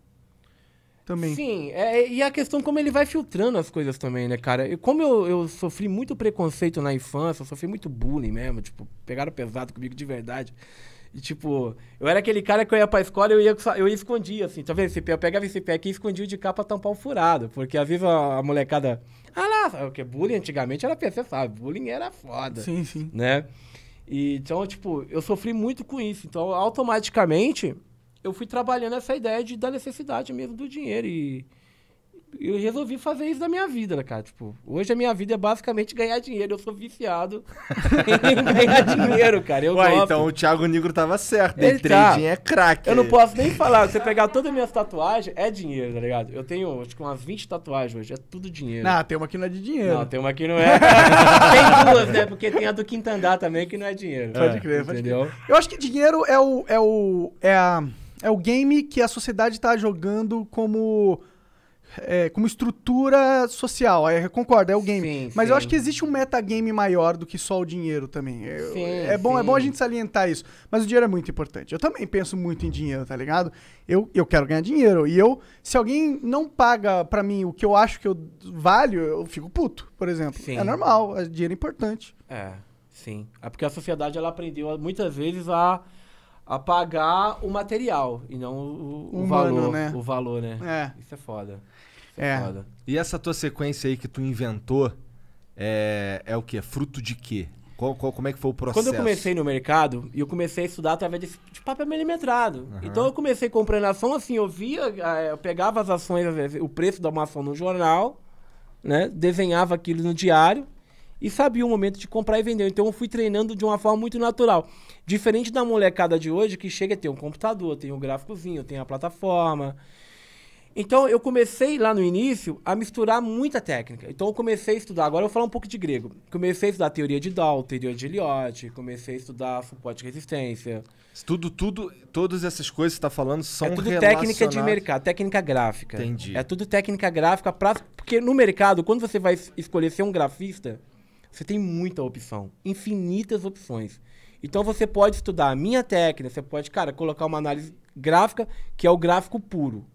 Também. Sim, é, e a questão como ele vai filtrando as coisas também, né, cara? E como eu, eu sofri muito preconceito na infância, eu sofri muito bullying mesmo, tipo, pegaram pesado comigo de verdade. E, tipo, eu era aquele cara que eu ia pra escola e eu ia, eu ia escondia, assim. Tá eu pegava esse pé aqui e escondia de cá pra tampar o furado. Porque às vezes a, a molecada. Ah lá, o que? Bullying antigamente era PC, sabe? Bullying era foda. Sim, sim. Né? E, então, tipo, eu sofri muito com isso. Então, automaticamente, eu fui trabalhando essa ideia de, da necessidade mesmo do dinheiro. E eu resolvi fazer isso da minha vida, né, cara? Tipo, hoje a minha vida é basicamente ganhar dinheiro. Eu sou viciado em ganhar dinheiro, cara. Eu Ué, gosto. então o Thiago Nigro tava certo. Day tá. trading tá. é craque Eu não posso nem falar. Você pegar todas as minhas tatuagens, é dinheiro, tá ligado? Eu tenho, acho que umas 20 tatuagens hoje. É tudo dinheiro. Não, tem uma que não é de dinheiro. Não, tem uma que não é. tem duas, né? Porque tem a do Quintandá também, que não é dinheiro. Pode crer, Entendeu? Pode crer. Eu acho que dinheiro é o... É o é a é o game que a sociedade está jogando como é, como estrutura social. É, concordo, é o game. Sim, Mas sim. eu acho que existe um metagame maior do que só o dinheiro também. É, sim, é bom, é bom a gente salientar isso. Mas o dinheiro é muito importante. Eu também penso muito em dinheiro, tá ligado? Eu, eu quero ganhar dinheiro. E eu, se alguém não paga para mim o que eu acho que eu valho, eu fico puto, por exemplo. É normal, é dinheiro é importante. É, sim. É porque a sociedade ela aprendeu muitas vezes a a pagar o material e não o, o Humano, valor, né? O valor, né? É. Isso é foda. Isso é. é. foda. E essa tua sequência aí que tu inventou é, é o que Fruto de quê? Qual, qual, como é que foi o processo? Quando eu comecei no mercado, eu comecei a estudar através de, tipo de papel milimetrado. Uhum. Então eu comecei comprando ação assim, eu via, é, eu pegava as ações, o preço da uma ação no jornal, né? Desenhava aquilo no diário e sabia o momento de comprar e vender. Então eu fui treinando de uma forma muito natural. Diferente da molecada de hoje que chega a ter um computador, tem um gráficozinho, tem a plataforma. Então eu comecei lá no início a misturar muita técnica. Então eu comecei a estudar, agora eu vou falar um pouco de grego. Comecei a estudar teoria de Dahl, teoria de Eliot, comecei a estudar suporte e resistência. Tudo, tudo, todas essas coisas que você está falando são É tudo técnica de mercado, técnica gráfica. Entendi. É tudo técnica gráfica, porque no mercado, quando você vai escolher ser um grafista, você tem muita opção, infinitas opções. Então você pode estudar a minha técnica, você pode, cara, colocar uma análise gráfica, que é o gráfico puro,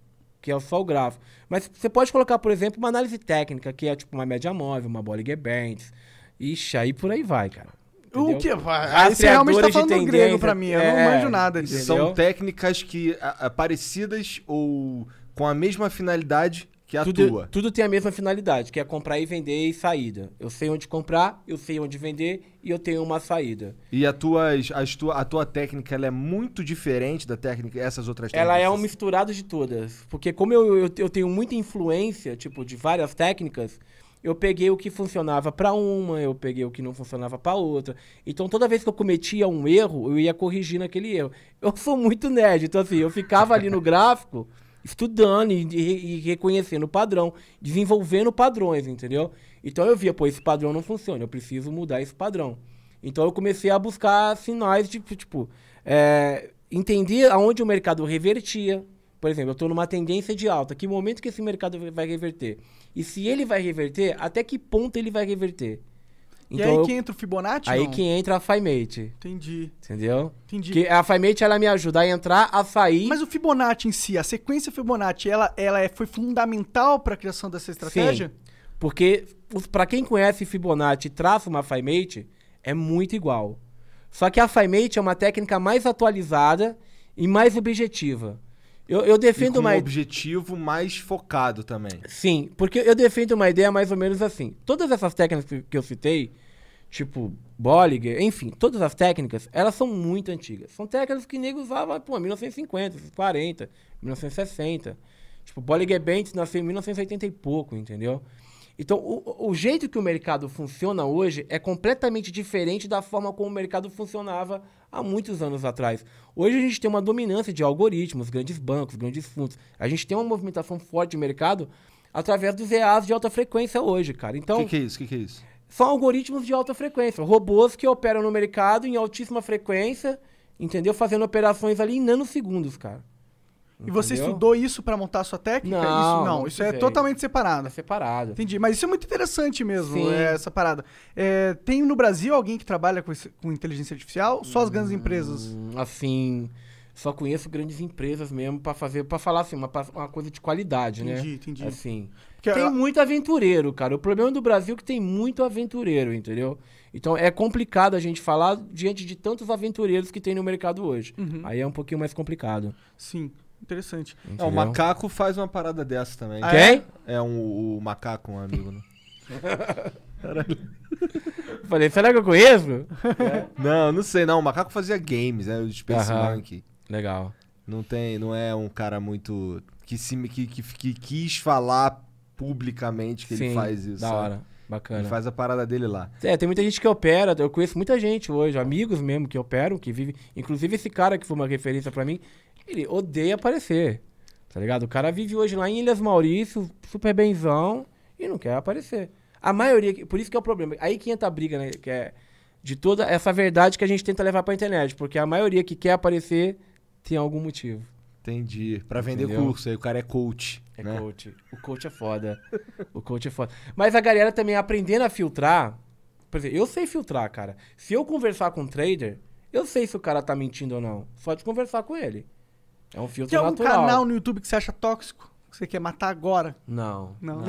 que é só o gráfico. Mas você pode colocar, por exemplo, uma análise técnica, que é tipo uma média móvel, uma Bollinger Bands. Ixi, aí por aí vai, cara. Entendeu? O que? Aí você realmente tá falando grego pra mim, eu é, não manjo nada disso. São técnicas que a, a, parecidas ou com a mesma finalidade que é tudo, atua. É- tudo tem a mesma finalidade, que é comprar e vender e saída. Eu sei onde comprar, eu sei onde vender e eu tenho uma saída. E a tua, a tua, a tua técnica ela é muito diferente da técnica, essas outras técnicas? Ela é um misturado de todas. Porque como eu, eu, eu tenho muita influência, tipo, de várias técnicas, eu peguei o que funcionava para uma, eu peguei o que não funcionava para outra. Então toda vez que eu cometia um erro, eu ia corrigindo aquele erro. Eu sou muito nerd, então assim, eu ficava ali no gráfico estudando e, e, e reconhecendo o padrão, desenvolvendo padrões, entendeu? Então eu via, pô, esse padrão não funciona, eu preciso mudar esse padrão. Então eu comecei a buscar sinais de, tipo, é, entender aonde o mercado revertia. Por exemplo, eu estou numa tendência de alta. Que momento que esse mercado vai reverter? E se ele vai reverter, até que ponto ele vai reverter? Então, e aí que entra o Fibonacci? Aí não? que entra a FiMate. Entendi. Entendeu? Entendi. Que a FiMate ela me ajuda a entrar, a sair. Mas o Fibonacci em si, a sequência Fibonacci, ela, ela é, foi fundamental para a criação dessa estratégia? Sim. Porque para quem conhece Fibonacci, traça uma FiMate é muito igual. Só que a FiMate é uma técnica mais atualizada e mais objetiva. Eu, eu defendo e com um objetivo mais focado também. Sim, porque eu defendo uma ideia mais ou menos assim. Todas essas técnicas que eu citei, tipo Bolliger, enfim, todas as técnicas, elas são muito antigas. São técnicas que nego usava, pô, 1950, 40, 1960. Tipo, Bolliger Bentes nasceu em 1980 e pouco, entendeu? Então, o, o, jeito que o mercado funciona hoje é completamente diferente da forma como o mercado funcionava há muitos anos atrás. Hoje a gente tem uma dominância de algoritmos, grandes bancos, grandes fundos. A gente tem uma movimentação forte de mercado através dos EAs de alta frequência hoje, cara. Então, o que, que, é isso? Que, que é isso? São algoritmos de alta frequência, robôs que operam no mercado em altíssima frequência, entendeu? Fazendo operações ali em nanosegundos, cara. Entendeu? E você estudou isso para montar a sua técnica? Não, isso não, isso é totalmente separado. É separado. Entendi, mas isso é muito interessante mesmo, é, essa parada. É, tem no Brasil alguém que trabalha com, com inteligência artificial? Só as grandes hum, empresas? Assim, só conheço grandes empresas mesmo para fazer, para falar assim, uma, uma, coisa de qualidade, entendi, né? Entendi, entendi. Assim, Porque tem ela... muito aventureiro, cara. O problema do Brasil é que tem muito aventureiro, entendeu? Então é complicado a gente falar diante de tantos aventureiros que tem no mercado hoje. Uhum. Aí é um pouquinho mais complicado. Sim. Interessante. É, o macaco faz uma parada dessa também. Ah, Quem? É? É? é, um, o macaco, um amigo, né? Caralho. Falei, será que eu conheço? É. Não, não sei, não. O macaco fazia games, né? O Space uh -huh. Monkey. Legal. Não tem, não é um cara muito. que, se, que, que, que quis falar publicamente que Sim, ele faz isso. Da sabe? hora. Bacana. Ele faz a parada dele lá. É, tem muita gente que opera, eu conheço muita gente hoje, amigos mesmo que operam, que vivem. Inclusive esse cara que foi uma referência para mim, ele odeia aparecer. Tá ligado? O cara vive hoje lá em Ilhas Maurício, super benzão, e não quer aparecer. A maioria. Por isso que é o problema. Aí que entra a briga, né? Que é de toda essa verdade que a gente tenta levar pra internet. Porque a maioria que quer aparecer tem algum motivo. Entendi. Pra vender Entendeu? curso, aí o cara é coach. É né? coach. O coach é foda. o coach é foda. Mas a galera também aprendendo a filtrar. Por exemplo, eu sei filtrar, cara. Se eu conversar com um trader, eu sei se o cara tá mentindo ou não. Só de conversar com ele. É um filtro Tem algum natural. canal no YouTube que você acha tóxico? Que você quer matar agora? Não. Não. Não,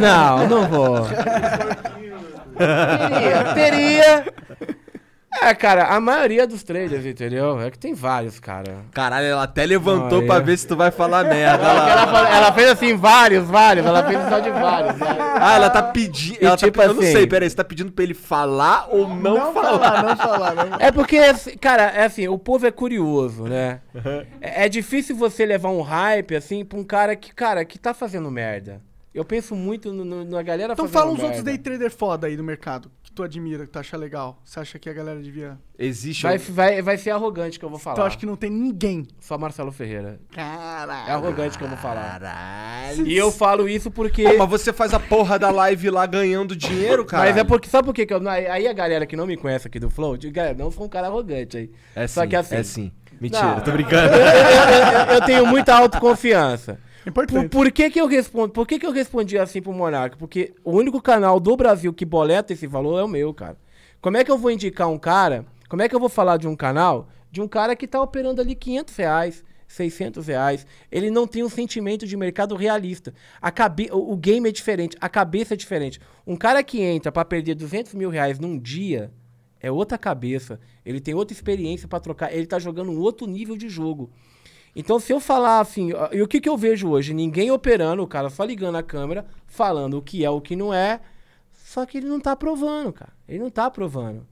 não, não vou. Teria, teria, é, cara, a maioria dos trailers, entendeu? É que tem vários, cara. Caralho, ela até levantou ah, pra ver se tu vai falar merda. Ela, ela, ela, fez assim, vários, vários. Ela fez só de vários. vários. Né? Ah, ela tá pedindo. Ela tá tipo tá, assim, eu não assim- sei, peraí, você tá pedindo pra ele falar ou não, não falar? Não falar, não falar. Né? É porque, assim, cara, é assim, o povo é curioso, né? É, é difícil você levar um hype, assim, pra um cara que, cara, que tá fazendo merda. Eu penso muito no, no, na galera Então fala uns merda. outros day trader foda aí do mercado tu admira, que tu acha legal? Você acha que a galera devia. Existe. Vai, vai, vai ser arrogante que eu vou falar. Tu acha que não tem ninguém? Só Marcelo Ferreira. Caralho. É arrogante que eu vou falar. Caralho. E eu falo isso porque. Pô, mas você faz a porra da live lá ganhando dinheiro, cara. Mas é porque. Sabe por quê? que eu, aí a galera que não me conhece aqui do Flow, diz, galera, é, não foi um cara arrogante aí. É Só sim, que assim. É sim. Mentira, não, tô brincando. Eu, eu, eu, eu tenho muita autoconfiança. Importante. Por, por, que, que eu respondo? Por que, que eu respondi assim pro Monaco Porque o único canal do Brasil que boleta esse valor é o meu, cara. Como é que eu vou indicar um cara? Como é que eu vou falar de um canal de um cara que tá operando ali 500 reais, 600 reais? Ele não tem um sentimento de mercado realista. A cabe... O, o game é diferente, a cabeça é diferente. Um cara que entra para perder 200 mil reais num dia é outra cabeça. Ele tem outra experiência para trocar. Ele tá jogando um outro nível de jogo. Então, se eu falar assim, e o que, que eu vejo hoje? Ninguém operando, o cara só ligando a câmera, falando o que é, o que não é. Só que ele não tá aprovando, cara. Ele não tá aprovando.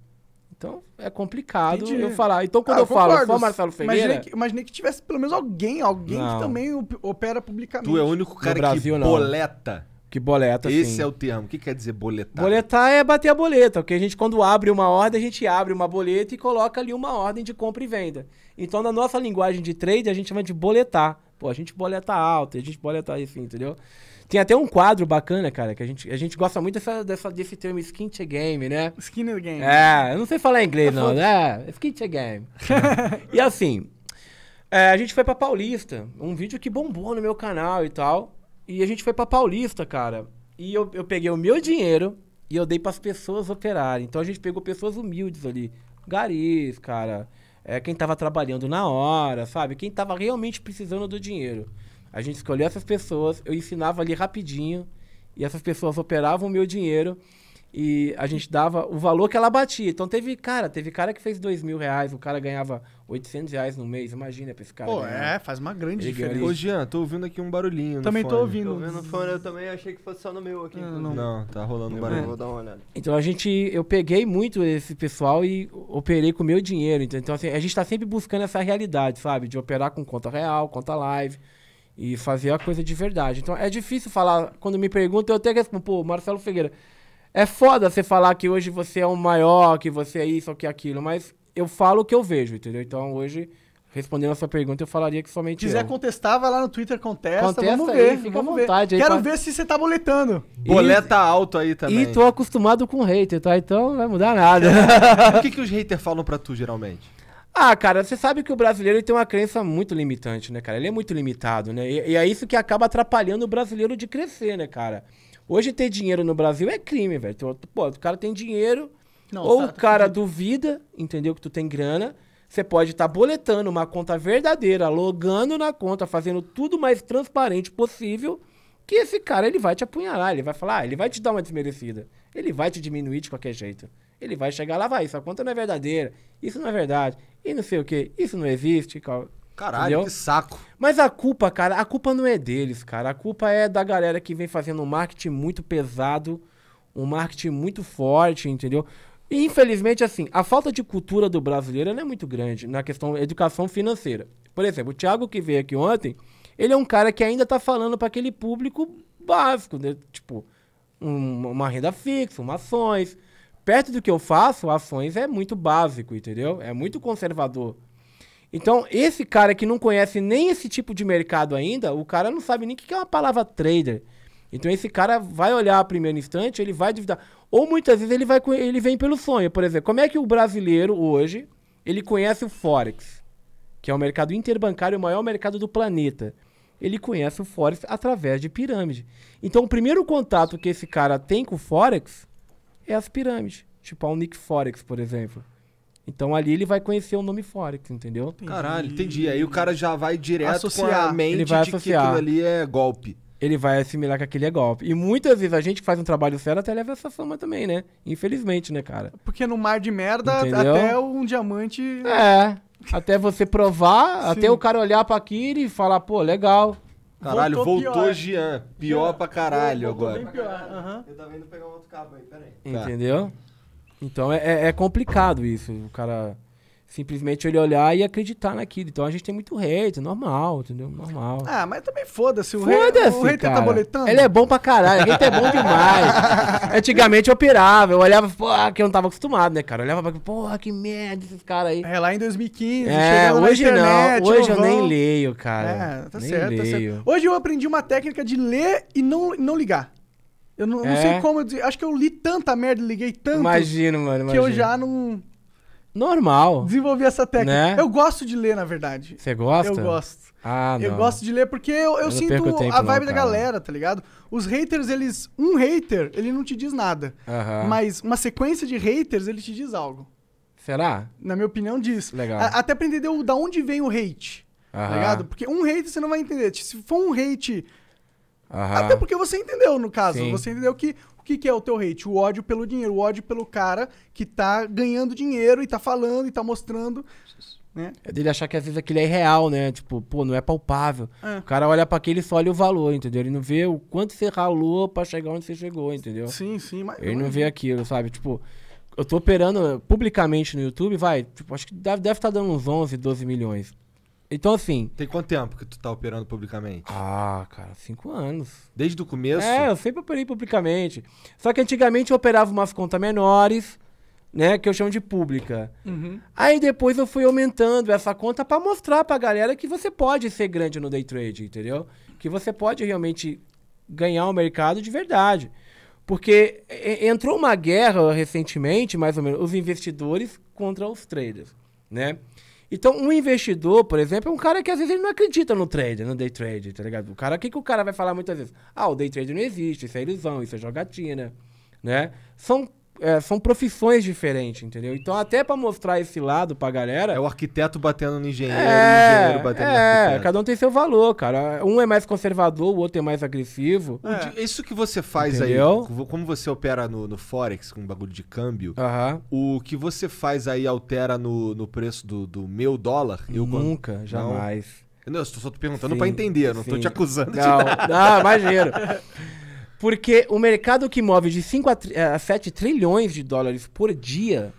Então, é complicado Entendi. eu falar. Então, quando ah, eu falo só Marcelo Ferreira... Imaginei que, imaginei que tivesse pelo menos alguém, alguém não. que também opera publicamente. Tu é o único cara Brasil, que não. boleta. Que boleta, Esse é o termo. O que quer dizer boletar? Boletar é bater a boleta, porque a gente, quando abre uma ordem, a gente abre uma boleta e coloca ali uma ordem de compra e venda. Então, na nossa linguagem de trade, a gente chama de boletar. Pô, a gente boleta alta, a gente boleta, isso, entendeu? Tem até um quadro bacana, cara, que a gente, a gente gosta muito dessa, dessa, desse termo skin to game, né? Skin to game. É, eu não sei falar inglês, tá não, né? Skin to game. e assim, é, a gente foi pra Paulista, um vídeo que bombou no meu canal e tal. E a gente foi pra Paulista, cara. E eu, eu peguei o meu dinheiro e eu dei pras pessoas operarem. Então a gente pegou pessoas humildes ali. Garis, cara é, quem estava trabalhando na hora, sabe? Quem estava realmente precisando do dinheiro. A gente escolheu essas pessoas, eu ensinava ali rapidinho, e essas pessoas operavam o meu dinheiro e a gente dava o valor que ela batia. Então teve, cara, teve cara que fez dois mil reais, o cara ganhava 800 reais no mês, imagina pra esse cara. Pô, ganhar. é, faz uma grande Ele diferença. Ô, Jean, tô ouvindo aqui um barulhinho. Também fone. tô ouvindo. Tô ouvindo fone, eu também achei que fosse só no meu aqui. Ah, não, não. não tá rolando um barulho. Vou dar uma olhada. Então a gente, eu peguei muito esse pessoal e operei com o meu dinheiro. Então, então assim, a gente tá sempre buscando essa realidade, sabe? De operar com conta real, conta live e fazer a coisa de verdade. Então é difícil falar, quando me perguntam, eu até respondo, pô, Marcelo Figueira. É foda você falar que hoje você é o maior, que você é isso ou que é aquilo, mas eu falo o que eu vejo, entendeu? Então hoje, respondendo a sua pergunta, eu falaria que somente. Quiser eu. contestar, vai lá no Twitter, contesta. contesta vamos ver. Aí, fica vamos à vontade. Ver. Quero pra... ver se você tá boletando. Boleta e, alto aí também. E tô acostumado com hater, tá? Então não vai mudar nada. o que, que os haters falam pra tu, geralmente? Ah, cara, você sabe que o brasileiro tem uma crença muito limitante, né, cara? Ele é muito limitado, né? E, e é isso que acaba atrapalhando o brasileiro de crescer, né, cara? Hoje ter dinheiro no Brasil é crime, velho. Pô, o cara tem dinheiro, Não, ou tá, o cara tá... duvida, entendeu? Que tu tem grana. Você pode estar tá boletando uma conta verdadeira, logando na conta, fazendo tudo mais transparente possível, que esse cara ele vai te apunhalar, ele vai falar, ah, ele vai te dar uma desmerecida. Ele vai te diminuir de qualquer jeito. Ele vai chegar lá, vai, isso a conta não é verdadeira, isso não é verdade, e não sei o que, isso não existe. Caralho, Entendeu? que saco. Mas a culpa, cara, a culpa não é deles, cara. A culpa é da galera que vem fazendo um marketing muito pesado, um marketing muito forte, entendeu? E infelizmente, assim, a falta de cultura do brasileiro é muito grande na questão educação financeira. Por exemplo, o Thiago que veio aqui ontem, ele é um cara que ainda tá falando para aquele público básico, né? tipo, um, uma renda fixa, uma ações. Perto do que eu faço, ações é muito básico, entendeu? É muito conservador. Então, esse cara que não conhece nem esse tipo de mercado ainda, o cara não sabe nem o que é uma palavra trader. Então, esse cara vai olhar a primeiro instante, ele vai duvidar. Ou muitas vezes ele, vai, ele vem pelo sonho. Por exemplo, como é que o brasileiro hoje ele conhece o Forex, que é o mercado interbancário, o maior mercado do planeta? Ele conhece o Forex através de pirâmide. Então, o primeiro contato que esse cara tem com o Forex é as pirâmides. Tipo a Unic Forex, por exemplo. Então ali ele vai conhecer o nome Forex, entendeu? Caralho, entendi. Aí o cara já vai direto associar. com a mente ele vai associar. de que aquilo ali é golpe. Ele vai assimilar que aquele é golpe. E muitas vezes a gente que faz um trabalho sério até leva essa fama também, né? Infelizmente, né, cara? Porque no mar de merda, entendeu? até um diamante. É. Até você provar, até o cara olhar para aquilo e falar, pô, legal. Caralho, voltou, voltou pior. Jean. Pior pra caralho agora. Bem pior. Uhum. Eu tava indo pegar um outro cabo aí, peraí. Entendeu? Tá. Então é, é, é complicado isso, o cara simplesmente ele olhar e acreditar naquilo. Então a gente tem muito é normal, entendeu? Normal. Ah, mas também foda-se, o foda -se, o hater tá cara. tá boletando. Ele é bom pra caralho, o hater é bom demais. Antigamente eu operava, eu olhava, porra, que eu não tava acostumado, né, cara? Eu olhava pra, porra, que merda esses caras aí. É, lá em 2015, é, hoje internet, não, hoje eu vão... nem leio, cara. É, tá nem certo, leio. tá certo. Hoje eu aprendi uma técnica de ler e não, não ligar. Eu não, é. não sei é? como eu dizer. Acho que eu li tanta merda, liguei tanto. Imagino, mano. Imagino. Que eu já não. Normal. Desenvolvi essa técnica. Né? Eu gosto de ler, na verdade. Você gosta? Eu gosto. Ah, não. Eu gosto de ler porque eu, eu, eu sinto a vibe não, da galera, tá ligado? Os haters, eles. Um hater, ele não te diz nada. Uh -huh. Mas uma sequência de haters, ele te diz algo. Será? Na minha opinião, diz. Legal. A, até pra entender o, da onde vem o hate. Uh -huh. Tá ligado? Porque um hate você não vai entender. Se for um hate até porque você entendeu, no caso. Sim. Você entendeu que o que, que é o teu hate? O ódio pelo dinheiro, o ódio pelo cara que tá ganhando dinheiro e tá falando e tá mostrando. Né? É dele achar que às vezes aquilo é irreal, né? Tipo, pô, não é palpável. É. O cara olha para aquele e só olha o valor, entendeu? Ele não vê o quanto você ralou pra chegar onde você chegou, entendeu? Sim, sim, mas. Ele não vê aquilo, sabe? Tipo, eu tô operando publicamente no YouTube, vai, tipo, acho que deve estar tá dando uns 11, 12 milhões. Então, assim. Tem quanto tempo que tu tá operando publicamente? Ah, cara, cinco anos. Desde o começo? É, eu sempre operei publicamente. Só que antigamente eu operava umas contas menores, né? Que eu chamo de pública. Uhum. Aí depois eu fui aumentando essa conta para mostrar pra galera que você pode ser grande no day trade, entendeu? Que você pode realmente ganhar o um mercado de verdade. Porque entrou uma guerra recentemente, mais ou menos, os investidores contra os traders, né? Então, um investidor, por exemplo, é um cara que às vezes ele não acredita no trade, no day trade, tá ligado? O cara, o que, que o cara vai falar muitas vezes? Ah, o day trade não existe, isso é ilusão, isso é jogatina, né? São é, são profissões diferentes, entendeu? Então, até para mostrar esse lado pra galera. É o arquiteto batendo no engenheiro, é, o engenheiro batendo é, no arquiteto. cada um tem seu valor, cara. Um é mais conservador, o outro é mais agressivo. É. Isso que você faz entendeu? aí, como você opera no, no Forex, com bagulho de câmbio, uhum. o que você faz aí altera no, no preço do, do meu dólar? Eu Nunca, quando... jamais. Não, eu só tô perguntando para entender, não sim. tô te acusando não, de. Nada. Não, ah, imagina. Porque o mercado que move de 5 a, eh, a 7 trilhões de dólares por dia,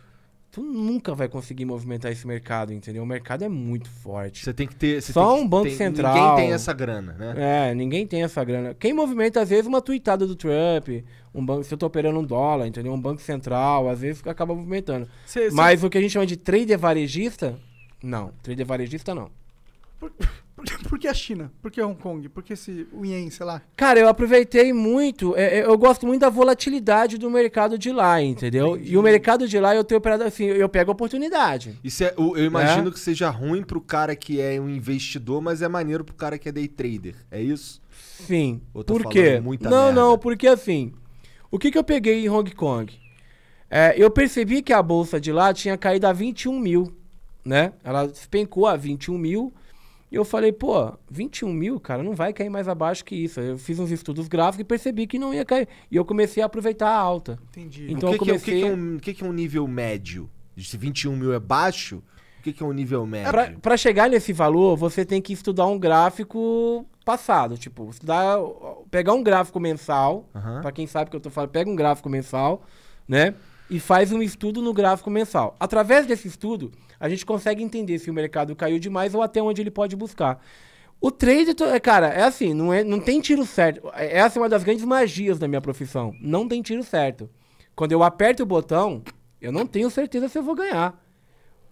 tu nunca vai conseguir movimentar esse mercado, entendeu? O mercado é muito forte. Você tem que ter. Só tem, um banco tem, central. Ninguém tem essa grana, né? É, ninguém tem essa grana. Quem movimenta, às vezes, uma tweetada do Trump, um banco, se eu tô operando um dólar, entendeu? Um banco central, às vezes acaba movimentando. Cê, Mas cê... o que a gente chama de trader varejista, não. Trader varejista, não. Por... por que a China? Por que Hong Kong? Por que esse Yen, sei lá? Cara, eu aproveitei muito. É, é, eu gosto muito da volatilidade do mercado de lá, entendeu? Entendi. E o mercado de lá eu tenho operado assim, eu pego a oportunidade. Isso é, eu, eu imagino é? que seja ruim pro cara que é um investidor, mas é maneiro pro cara que é day trader. É isso? Sim. Tá por quê? não, merda. não, porque assim. O que, que eu peguei em Hong Kong? É, eu percebi que a bolsa de lá tinha caído a 21 mil, né? Ela despencou a 21 mil. E eu falei, pô, 21 mil, cara, não vai cair mais abaixo que isso. Eu fiz uns estudos gráficos e percebi que não ia cair. E eu comecei a aproveitar a alta. Entendi. Então o que, comecei... que, é, o que, é, um, que, é um nível médio? Se 21 mil é baixo, o que, que é um nível é, médio? Para chegar nesse valor, você tem que estudar um gráfico passado. Tipo, estudar, pegar um gráfico mensal. Uhum. para quem sabe o que eu tô falando, pega um gráfico mensal, né? e faz um estudo no gráfico mensal. Através desse estudo, a gente consegue entender se o mercado caiu demais ou até onde ele pode buscar. O trade, é, cara, é assim, não, é, não tem tiro certo. É, essa é uma das grandes magias da minha profissão. Não tem tiro certo. Quando eu aperto o botão, eu não tenho certeza se eu vou ganhar.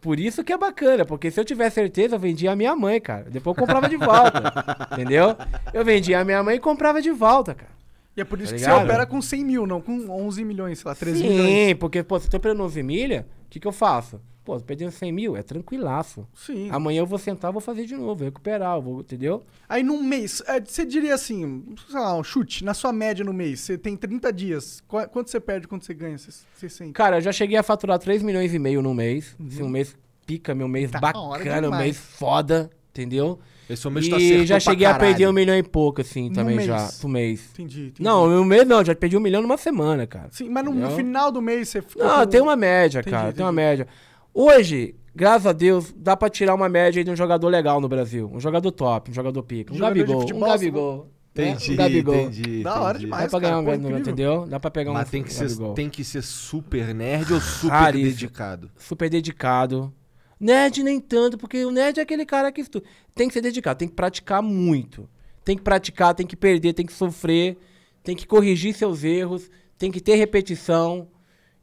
Por isso que é bacana, porque se eu tiver certeza, eu vendia a minha mãe, cara. Depois eu comprava de volta. entendeu? Eu vendia a minha mãe e comprava de volta, cara. E é por isso tá que ligado? você opera com 100 mil, não com 11 milhões, sei lá, 13 Sim, milhões. Sim, porque, pô, se eu tô operando 11 milha, o que, que eu faço? Pô, tô perdendo 100 mil, é tranquilaço. Sim. Amanhã eu vou sentar, vou fazer de novo, recuperar, vou, entendeu? Aí num mês, é, você diria assim, sei lá, um chute, na sua média no mês, você tem 30 dias, quanto você perde, quanto você ganha, você, você sente? Cara, eu já cheguei a faturar 3 milhões e meio no mês, assim, uhum. um mês pica, meu mês tá bacana, um mês foda, entendeu? Esse mês e tá E já cheguei a perder um milhão e pouco, assim, também já. Mês. Por mês. Entendi, entendi. Não, no mês não, já perdi um milhão numa semana, cara. Sim, mas no, no final do mês você ficou. Não, com... tem uma média, entendi, cara. Entendi. Tem uma média. Hoje, graças a Deus, dá pra tirar uma média aí de um jogador legal no Brasil. Um jogador top, um jogador pica. Um, Gabigol. Futebol, um Gabigol. Entendi, né? um Gabigol. entendi. Da hora demais, Dá pra ganhar cara, um Gabigol, entendeu? Dá pra pegar Mas um tem que Gabigol. ser, tem que ser super nerd ou super Raríssimo. dedicado? Super dedicado. Nerd nem tanto, porque o nerd é aquele cara que tem que se dedicar, tem que praticar muito. Tem que praticar, tem que perder, tem que sofrer, tem que corrigir seus erros, tem que ter repetição,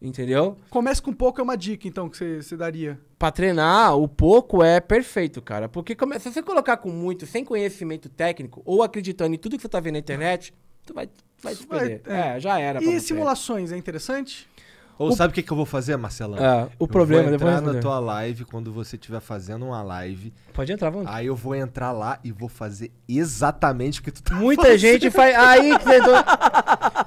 entendeu? Comece com pouco é uma dica, então, que você daria. Pra treinar, o pouco é perfeito, cara. Porque come... se você colocar com muito, sem conhecimento técnico, ou acreditando em tudo que você tá vendo na internet, tu vai, vai se perder. Vai, é. é. já era. E simulações, é interessante? Ou o... sabe o que, que eu vou fazer, Marcelo? É, o eu problema vou entrar na tua live quando você estiver fazendo uma live. Pode entrar, vamos. Aí eu vou entrar lá e vou fazer exatamente o que tu tá Muita fazendo. gente faz. Aí você entrou...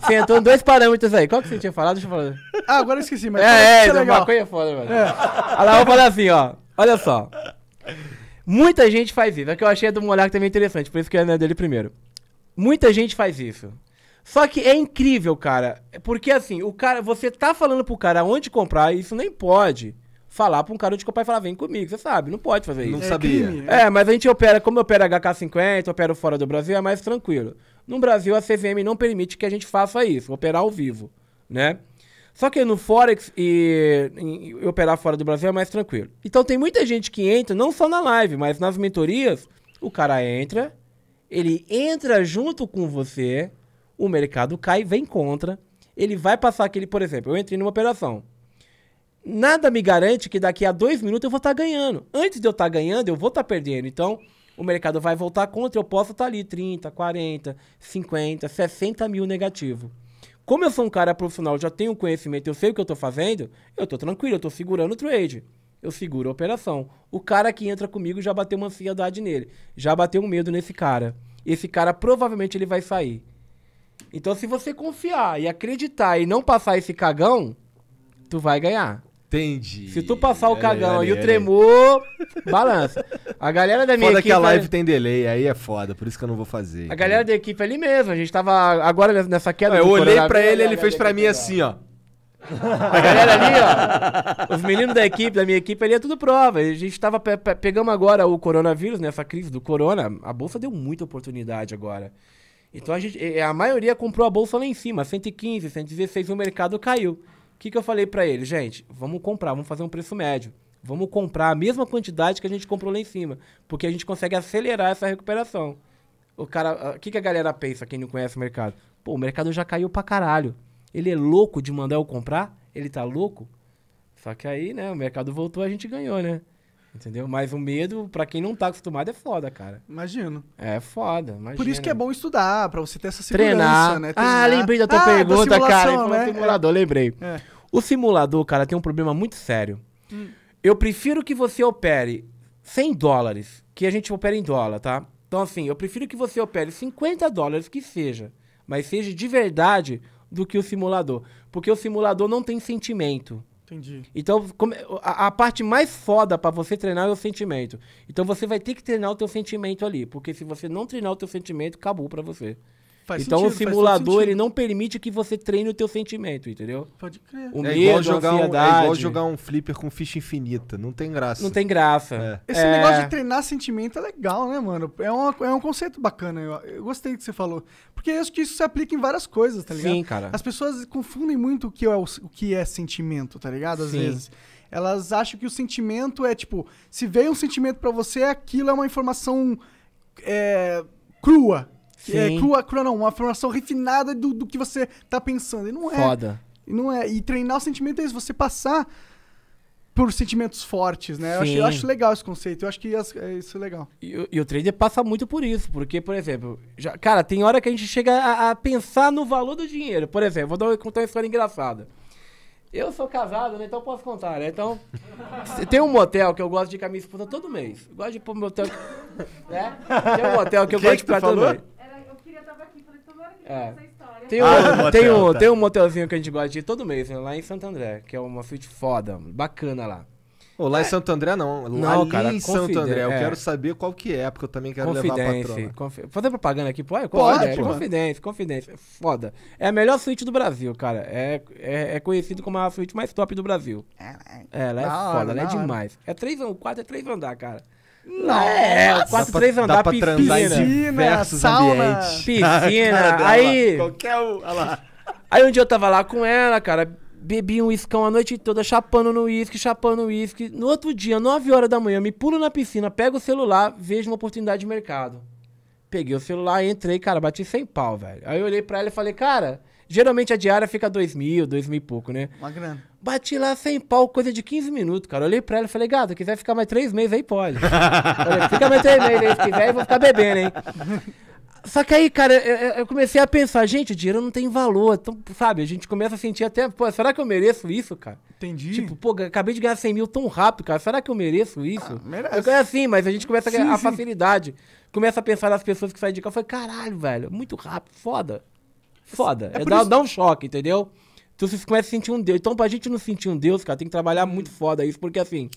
você entrou em dois parâmetros aí. Qual que você tinha falado? Deixa eu falar. Ah, agora eu esqueci, mas. É, é, é legal. Coisa é foda, mano. É. Aí eu vou falar assim, ó. Olha só. Muita gente faz isso. É que eu achei do moleque também interessante, por isso que eu é, ia né, dele primeiro. Muita gente faz isso. Só que é incrível, cara. É porque assim, o cara, você tá falando pro cara onde comprar, e isso nem pode falar para um cara onde comprar e falar, vem comigo, você sabe, não pode fazer isso. Não é sabia. Né? é. mas a gente opera, como eu opero HK50, opero fora do Brasil, é mais tranquilo. No Brasil, a CVM não permite que a gente faça isso, operar ao vivo, né? Só que no Forex e, e operar fora do Brasil é mais tranquilo. Então tem muita gente que entra, não só na live, mas nas mentorias, o cara entra, ele entra junto com você, o mercado cai, vem contra, ele vai passar aquele, por exemplo, eu entrei numa operação. Nada me garante que daqui a dois minutos eu vou estar tá ganhando. Antes de eu estar tá ganhando, eu vou estar tá perdendo. Então, o mercado vai voltar contra, eu posso estar ali 30, 40, 50, 60 mil negativo. Como eu sou um cara profissional, já tenho conhecimento, eu sei o que eu estou fazendo, eu estou tranquilo, eu estou segurando o trade. Eu seguro a operação. O cara que entra comigo já bateu uma ansiedade nele, já bateu um medo nesse cara. Esse cara provavelmente ele vai sair. Então, se você confiar e acreditar e não passar esse cagão, tu vai ganhar. Entendi. Se tu passar o cagão é, é, é, e o tremor, balança. A galera da minha foda equipe. Foda que a live é- tem delay, aí é foda, por isso que eu não vou fazer. A galera da equipe é ali mesmo, a gente tava agora nessa queda. Eu olhei pra ele, ele fez pra mim é assim, ó. A galera ali, ó. Os meninos da equipe, da minha equipe ali, é tudo prova. A gente tava. Pe agora o coronavírus, nessa né, crise do corona. A bolsa deu muita oportunidade agora. Então a, gente, é, a maioria comprou a bolsa lá em cima, 115, 116, o mercado caiu. O que, que eu falei para ele? Gente, vamos comprar, vamos fazer um preço médio. Vamos comprar a mesma quantidade que a gente comprou lá em cima, porque a gente consegue acelerar essa recuperação. O cara, o que, que a galera pensa, quem não conhece o mercado? Pô, o mercado já caiu pra caralho. Ele é louco de mandar eu comprar? Ele tá louco? Só que aí, né, o mercado voltou, a gente ganhou, né? Entendeu? Mas o medo, para quem não tá acostumado, é foda, cara. Imagino. É foda, imagina. Por isso que é bom estudar, para você ter essa segurança, Treinar. né? Ah, Treinar. Ah, lembrei da tua ah, pergunta, da cara. Ele simulador, é. lembrei. É. O simulador, cara, tem um problema muito sério. Hum. Eu prefiro que você opere 100 dólares, que a gente opere em dólar, tá? Então, assim, eu prefiro que você opere 50 dólares que seja, mas seja de verdade do que o simulador. Porque o simulador não tem sentimento. Entendi. Então, a, a parte mais foda para você treinar é o sentimento. Então, você vai ter que treinar o teu sentimento ali, porque se você não treinar o teu sentimento, acabou para você. Faz então sentido, o simulador ele não permite que você treine o teu sentimento, entendeu? Pode crer. O é medo, igual jogar um, é igual jogar um flipper com ficha infinita, não tem graça. Não tem graça. É. Esse é... negócio de treinar sentimento é legal, né, mano? É, uma, é um conceito bacana, eu, eu gostei que você falou. Porque eu acho que isso se aplica em várias coisas, tá ligado? Sim, cara. As pessoas confundem muito o que é, o, o que é sentimento, tá ligado? Às Sim. vezes elas acham que o sentimento é tipo, se veio um sentimento para você, aquilo é uma informação é, crua, é, Sim. É crua, crua não, uma formação refinada do, do que você tá pensando. E não é. Foda. E não é. E treinar o sentimento é isso, você passar por sentimentos fortes, né? Eu acho, eu acho, legal esse conceito, eu acho que é, isso é legal. E, e, o trader passa muito por isso, porque, por exemplo, já, cara, tem hora que a gente chega a, a pensar no valor do dinheiro. Por exemplo, vou dar, contar uma história engraçada. Eu sou casado, né? Então posso contar, né? Então, tem um motel que eu gosto de ir com a minha esposa todo mês. Eu gosto de ir pro motel, né? Tem um motel que eu que gosto que de ficar todo mês. É. Tem um, ah, tem, motel, um, tá. tem um motelzinho que a gente gosta de ir todo mês, né, lá em Santo André, que é uma suíte foda, bacana lá. Ô, lá é. em Santo André não, lá não, cara, em Santo André, eu é. quero saber qual que é, porque eu também quero confidence, levar a patrona. Confi... Fazer propaganda aqui, pô, é, Pode, é? Confidência, confidência, é foda. É a melhor suíte do Brasil, cara, é, é, é conhecido como a suíte mais top do Brasil. Ela é não, é. É, foda, não, ela é demais. É três, quatro é três andar, cara. Nossa! é, o 4, 3 andar, dá pra piscina, piscina sauna, piscina, cara, aí... Qualquer um, olha lá. Aí um dia eu tava lá com ela, cara, bebi um iscão a noite toda, chapando no uísque, chapando no uísque. No outro dia, 9 horas da manhã, me pulo na piscina, pego o celular, vejo uma oportunidade de mercado. Peguei o celular, entrei, cara, bati sem pau, velho. Aí eu olhei pra ela e falei, cara, geralmente a diária fica 2 mil, 2 mil e pouco, né? Uma grana. Bati lá sem pau, coisa de 15 minutos, cara. Olhei pra ela e falei, gato, quiser ficar mais três meses aí, pode. falei, fica mais três meses aí, se quiser, eu vou ficar bebendo, hein? Só que aí, cara, eu, eu, comecei a pensar, gente, o dinheiro não tem valor. Então, sabe, a gente começa a sentir até, pô, será que eu mereço isso, cara? Entendi. Tipo, pô, acabei de ganhar 100 mil tão rápido, cara. Será que eu mereço isso? Ah, merece. Eu ganho assim, mas a gente começa a ganhar a facilidade. Começa a pensar nas pessoas que saem de casa. Eu falei, caralho, velho, muito rápido, foda. É foda. É, é dá, isso... dá um choque, entendeu? Então você começa a sentir um Deus. Então pra gente não sentir um Deus, cara, tem que trabalhar muito foda isso, porque assim.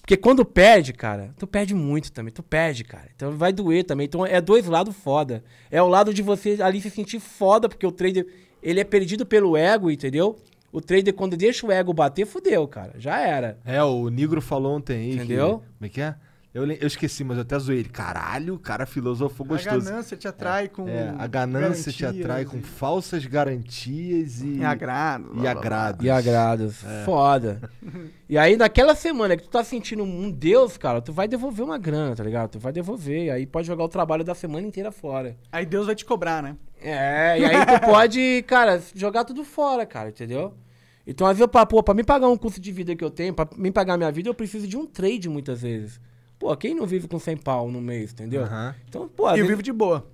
Porque quando perde, cara, tu perde muito também. Tu perde, cara. Então vai doer também. Então é dois lados foda. É o lado de você ali se sentir foda, porque o trader, ele é perdido pelo ego, entendeu? O trader, quando deixa o ego bater, fudeu, cara. Já era. É, o Negro falou ontem aí. Entendeu? Que, como é que é? Eu, eu esqueci, mas eu até zoei ele. Caralho, o cara filosofou gostoso. A ganância te atrai é, com. É, a ganância te atrai e... com falsas garantias e. E agrado. E agrados. E agrado. É. Foda. e aí, naquela semana que tu tá sentindo um Deus, cara, tu vai devolver uma grana, tá ligado? Tu vai devolver. Aí pode jogar o trabalho da semana inteira fora. Aí Deus vai te cobrar, né? É, e aí tu pode, cara, jogar tudo fora, cara, entendeu? Então, às vezes, pra, pô, pra me pagar um custo de vida que eu tenho, pra me pagar minha vida, eu preciso de um trade muitas vezes. Pô, quem não vive com 100 pau no mês, entendeu? Uhum. Então, pô, e vezes... vivo de boa.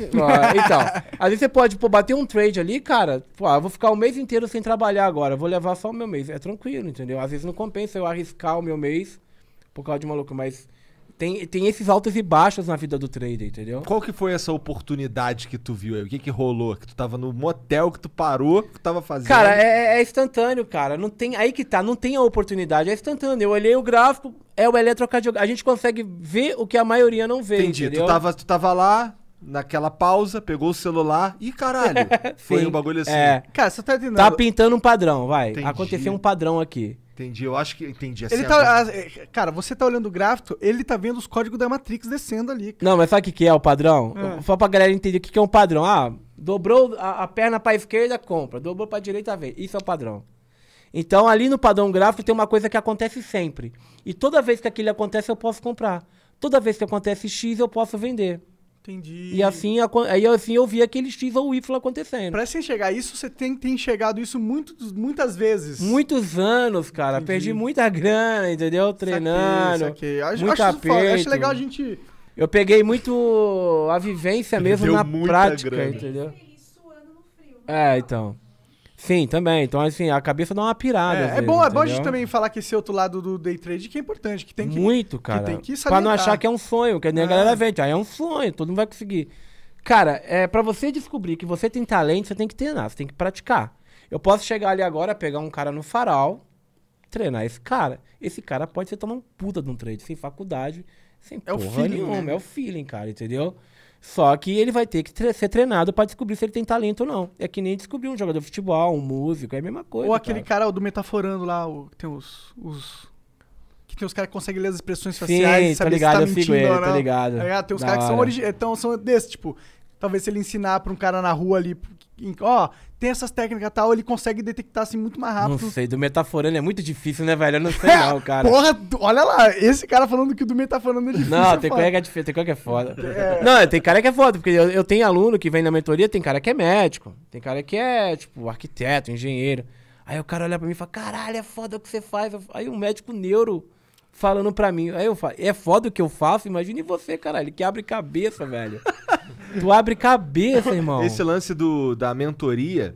então, às vezes você pode pô, bater um trade ali, cara. Pô, eu ah, vou ficar o mês inteiro sem trabalhar agora. Vou levar só o meu mês. É tranquilo, entendeu? Às vezes não compensa eu arriscar o meu mês por causa de uma loucura. Mas tem, tem esses altos e baixos na vida do trader, entendeu? Qual que foi essa oportunidade que tu viu aí? O que que rolou? Que tu tava no motel, que tu parou, que tu tava fazendo? Cara, é, é, é instantâneo, cara. Não tem, aí que tá, não tem a oportunidade, é instantâneo. Eu olhei o gráfico, é o eletrocardiograma. A gente consegue ver o que a maioria não vê, Entendi. Entendeu? Tu tava, tu tava lá, naquela pausa, pegou o celular e caralho, foi um bagulho assim. É. Cara, você tá entendendo? Tá pintando um padrão, vai. Entendi. Aconteceu um padrão aqui. Entendi, eu acho que entendi. Ele tá, a- é, cara, você tá olhando o gráfico, ele tá vendo os códigos da Matrix descendo ali. Cara. Não, mas sabe o que, que é o padrão? É. Só pra galera entender o que, que é um padrão. Ah, dobrou a, a perna pra esquerda, compra. Dobrou pra direita, vê. Isso é o padrão. Então, ali no padrão gráfico tem uma coisa que acontece sempre. E toda vez que aquilo acontece, eu posso comprar. Toda vez que acontece X, eu posso vender. Entendi. E assim, aí assim eu via aquele X ou Y acontecendo. Pra você enxergar isso, você tem tem enxergado isso muito, muitas vezes. Muitos anos, cara. Entendi. Perdi muita grana, entendeu? Treinando. Saquei, saquei. Acho, muito acho, acho legal a gente... Eu peguei muito a vivência mesmo Deu na prática, grana. entendeu? Né? É, então. Sim, também. Então, assim, a cabeça dá uma pirada. É, vezes, é bom, é bom a gente também falar que esse outro lado do day trade que é importante, que tem que. Muito, cara. Que tem que salientar. pra não achar que é um sonho, que nem é. a galera vende. Aí ah, é um sonho, todo mundo vai conseguir. Cara, é, para você descobrir que você tem talento, você tem que treinar, você tem que praticar. Eu posso chegar ali agora, pegar um cara no farol, treinar esse cara. Esse cara pode ser tomar um puta de um trade sem faculdade, sem é porra o feeling, nenhuma. Né? É o feeling, cara, entendeu? Só que ele vai ter que tre ser treinado para descobrir se ele tem talento ou não. É que nem descobrir um jogador de futebol, um músico, é a mesma coisa. Ou aquele cara, cara do Metaforando lá, o, que tem os, os que tem os caras que conseguem ler as expressões faciais, Sim, Tá ligado, se tá mentindo ele, tá, tá ligado. Tem os caras que são, origi... então, são desse, tipo, talvez se ele ensinar pra um cara na rua ali, ó, oh, tem essas técnicas e tal, ele consegue detectar assim muito mais rápido. Não sei, do metaforando é muito difícil, né, velho? Eu não sei não, cara. Porra, olha lá, esse cara falando que do metaforando é difícil. Não, é tem cara que é difícil, tem cara que é foda. É. Não, tem cara que é foda, porque eu, eu tenho aluno que vem na mentoria, tem cara que é médico, tem cara que é, tipo, arquiteto, engenheiro. Aí o cara olha pra mim e fala, caralho, é foda o que você faz. Aí um médico neuro falando pra mim. Aí eu falo, é foda o que eu faço? Imagine você, caralho, que abre cabeça, velho. tu abre cabeça, irmão. Esse lance do, da mentoria.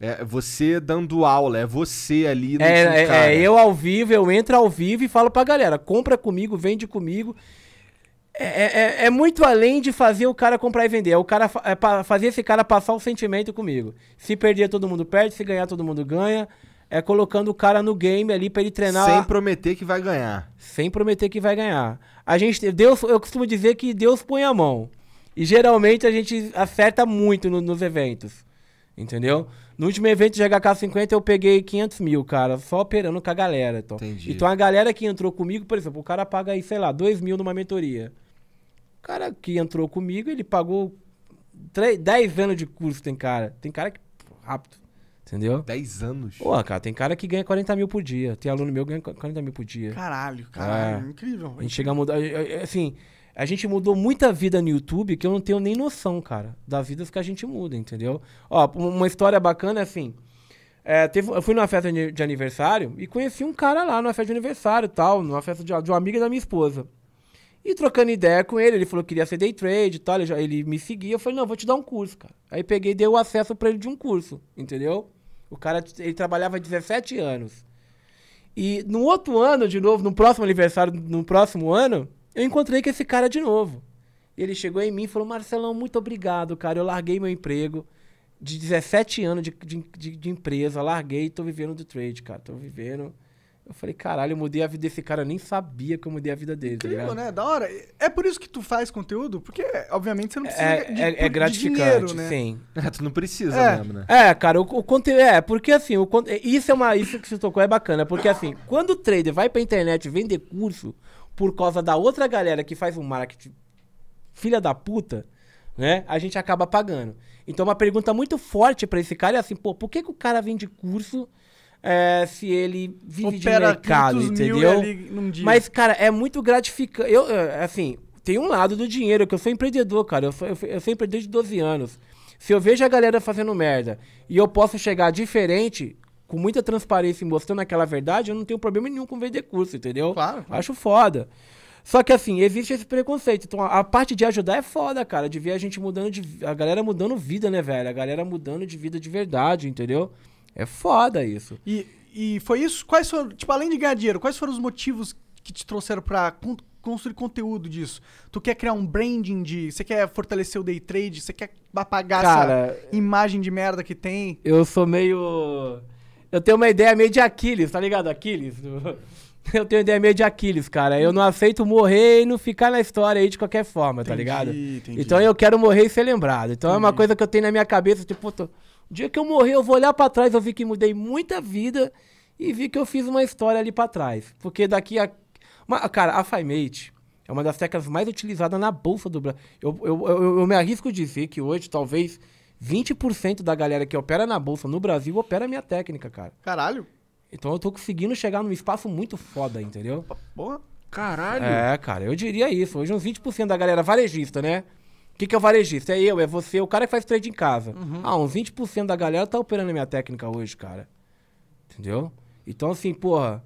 É você dando aula, é você ali no é, é, é, eu ao vivo, eu entro ao vivo e falo pra galera: compra comigo, vende comigo. É, é, é, é muito além de fazer o cara comprar e vender. É o cara é fazer esse cara passar o um sentimento comigo. Se perder, todo mundo perde. Se ganhar, todo mundo ganha é colocando o cara no game ali para ele treinar. Sem prometer que vai ganhar. Sem prometer que vai ganhar. A gente, Deus, eu costumo dizer que Deus põe a mão. E geralmente a gente acerta muito no, nos eventos. Entendeu? No último evento de HK50 eu peguei 500 mil, cara, só operando com a galera. Então. Entendi. Então a galera que entrou comigo, por exemplo, o cara paga aí, sei lá, 2 mil numa mentoria. O cara que entrou comigo, ele pagou 3, 10 anos de curso, tem cara. Tem cara que. Rápido. Entendeu? 10 anos. Pô, cara, tem cara que ganha 40 mil por dia. Tem aluno meu que ganha 40 mil por dia. Caralho, caralho. É. Incrível. A gente chega a mudar. Assim, a gente mudou muita vida no YouTube que eu não tenho nem noção, cara, das vidas que a gente muda, entendeu? Ó, uma história bacana é assim. É, teve, eu fui numa festa de aniversário e conheci um cara lá numa festa de aniversário tal, numa festa de, de uma amiga da minha esposa. E trocando ideia com ele, ele falou que queria ser day trade e tal, ele, já, ele me seguia. Eu falei, não, vou te dar um curso, cara. Aí peguei e dei o acesso para ele de um curso, entendeu? O cara, ele trabalhava 17 anos. E no outro ano, de novo, no próximo aniversário, no próximo ano, eu encontrei com esse cara de novo. Ele chegou em mim e falou: Marcelão, muito obrigado, cara. Eu larguei meu emprego de 17 anos de, de, de, de empresa, larguei e tô vivendo do trade, cara. Tô vivendo. Eu falei, caralho, eu mudei a vida desse cara, eu nem sabia que eu mudei a vida dele. Tá Incrível, tá né? Da hora. É por isso que tu faz conteúdo? Porque, obviamente, você não precisa. É, de, é, é de gratificante, dinheiro, né? sim. É, tu não precisa é. mesmo, né? É, cara, o, o conteúdo. É, porque assim, o, isso é uma. Isso que você tocou é bacana. Porque assim, quando o trader vai pra internet vender curso por causa da outra galera que faz um marketing filha da puta, né? A gente acaba pagando. Então, uma pergunta muito forte para esse cara é assim, pô, por que, que o cara vende curso? é, se ele vive Opera de mercado, entendeu? Mas, cara, é muito gratificante. Eu, é, assim, tem um lado do dinheiro, que eu sou empreendedor, cara. Eu sou, eu, eu sou empreendedor de 12 anos. Se eu vejo a galera fazendo merda e eu posso chegar diferente, com muita transparência e mostrando aquela verdade, eu não tenho problema nenhum com vender curso, entendeu? Claro. claro. Acho foda. Só que assim, existe esse preconceito. Então, a, a, parte de ajudar é foda, cara. De ver a gente mudando de. A galera mudando vida, né, velho? A galera mudando de vida de verdade, entendeu? É foda isso. E, e foi isso? Quais foram, tipo, além de ganhar dinheiro, quais foram os motivos que te trouxeram pra con construir conteúdo disso? Tu quer criar um branding de. Você quer fortalecer o day trade? Você quer apagar Cara, essa imagem de merda que tem? Eu sou meio. Eu tenho uma ideia meio de Aquiles, tá ligado? Aquiles? Eu tenho ideia meio de Aquiles, cara. Eu não aceito morrer e não ficar na história aí de qualquer forma, tá entendi, tá ligado? Entendi. Então eu quero morrer e ser lembrado. Então entendi. é uma coisa que eu tenho na minha cabeça, tipo, tô, o dia que eu morrer, eu vou olhar para trás, eu vi que mudei muita vida e vi que eu fiz uma história ali para trás. Porque daqui a. Cara, a FiMate é uma das técnicas mais utilizadas na bolsa do Brasil. Eu, eu, eu, eu me arrisco a dizer que hoje, talvez, 20% da galera que opera na bolsa no Brasil opera a minha técnica, cara. Caralho. Então eu tô conseguindo chegar num espaço muito foda, entendeu? Porra. Caralho. É, cara, eu diria isso. Hoje uns 20% da galera varejista, né? que, que é o varejista? É eu, é você, o cara que faz trade em casa. Uhum. Ah, uns 20% da galera tá operando a minha técnica hoje, cara. Entendeu? Então, assim, porra,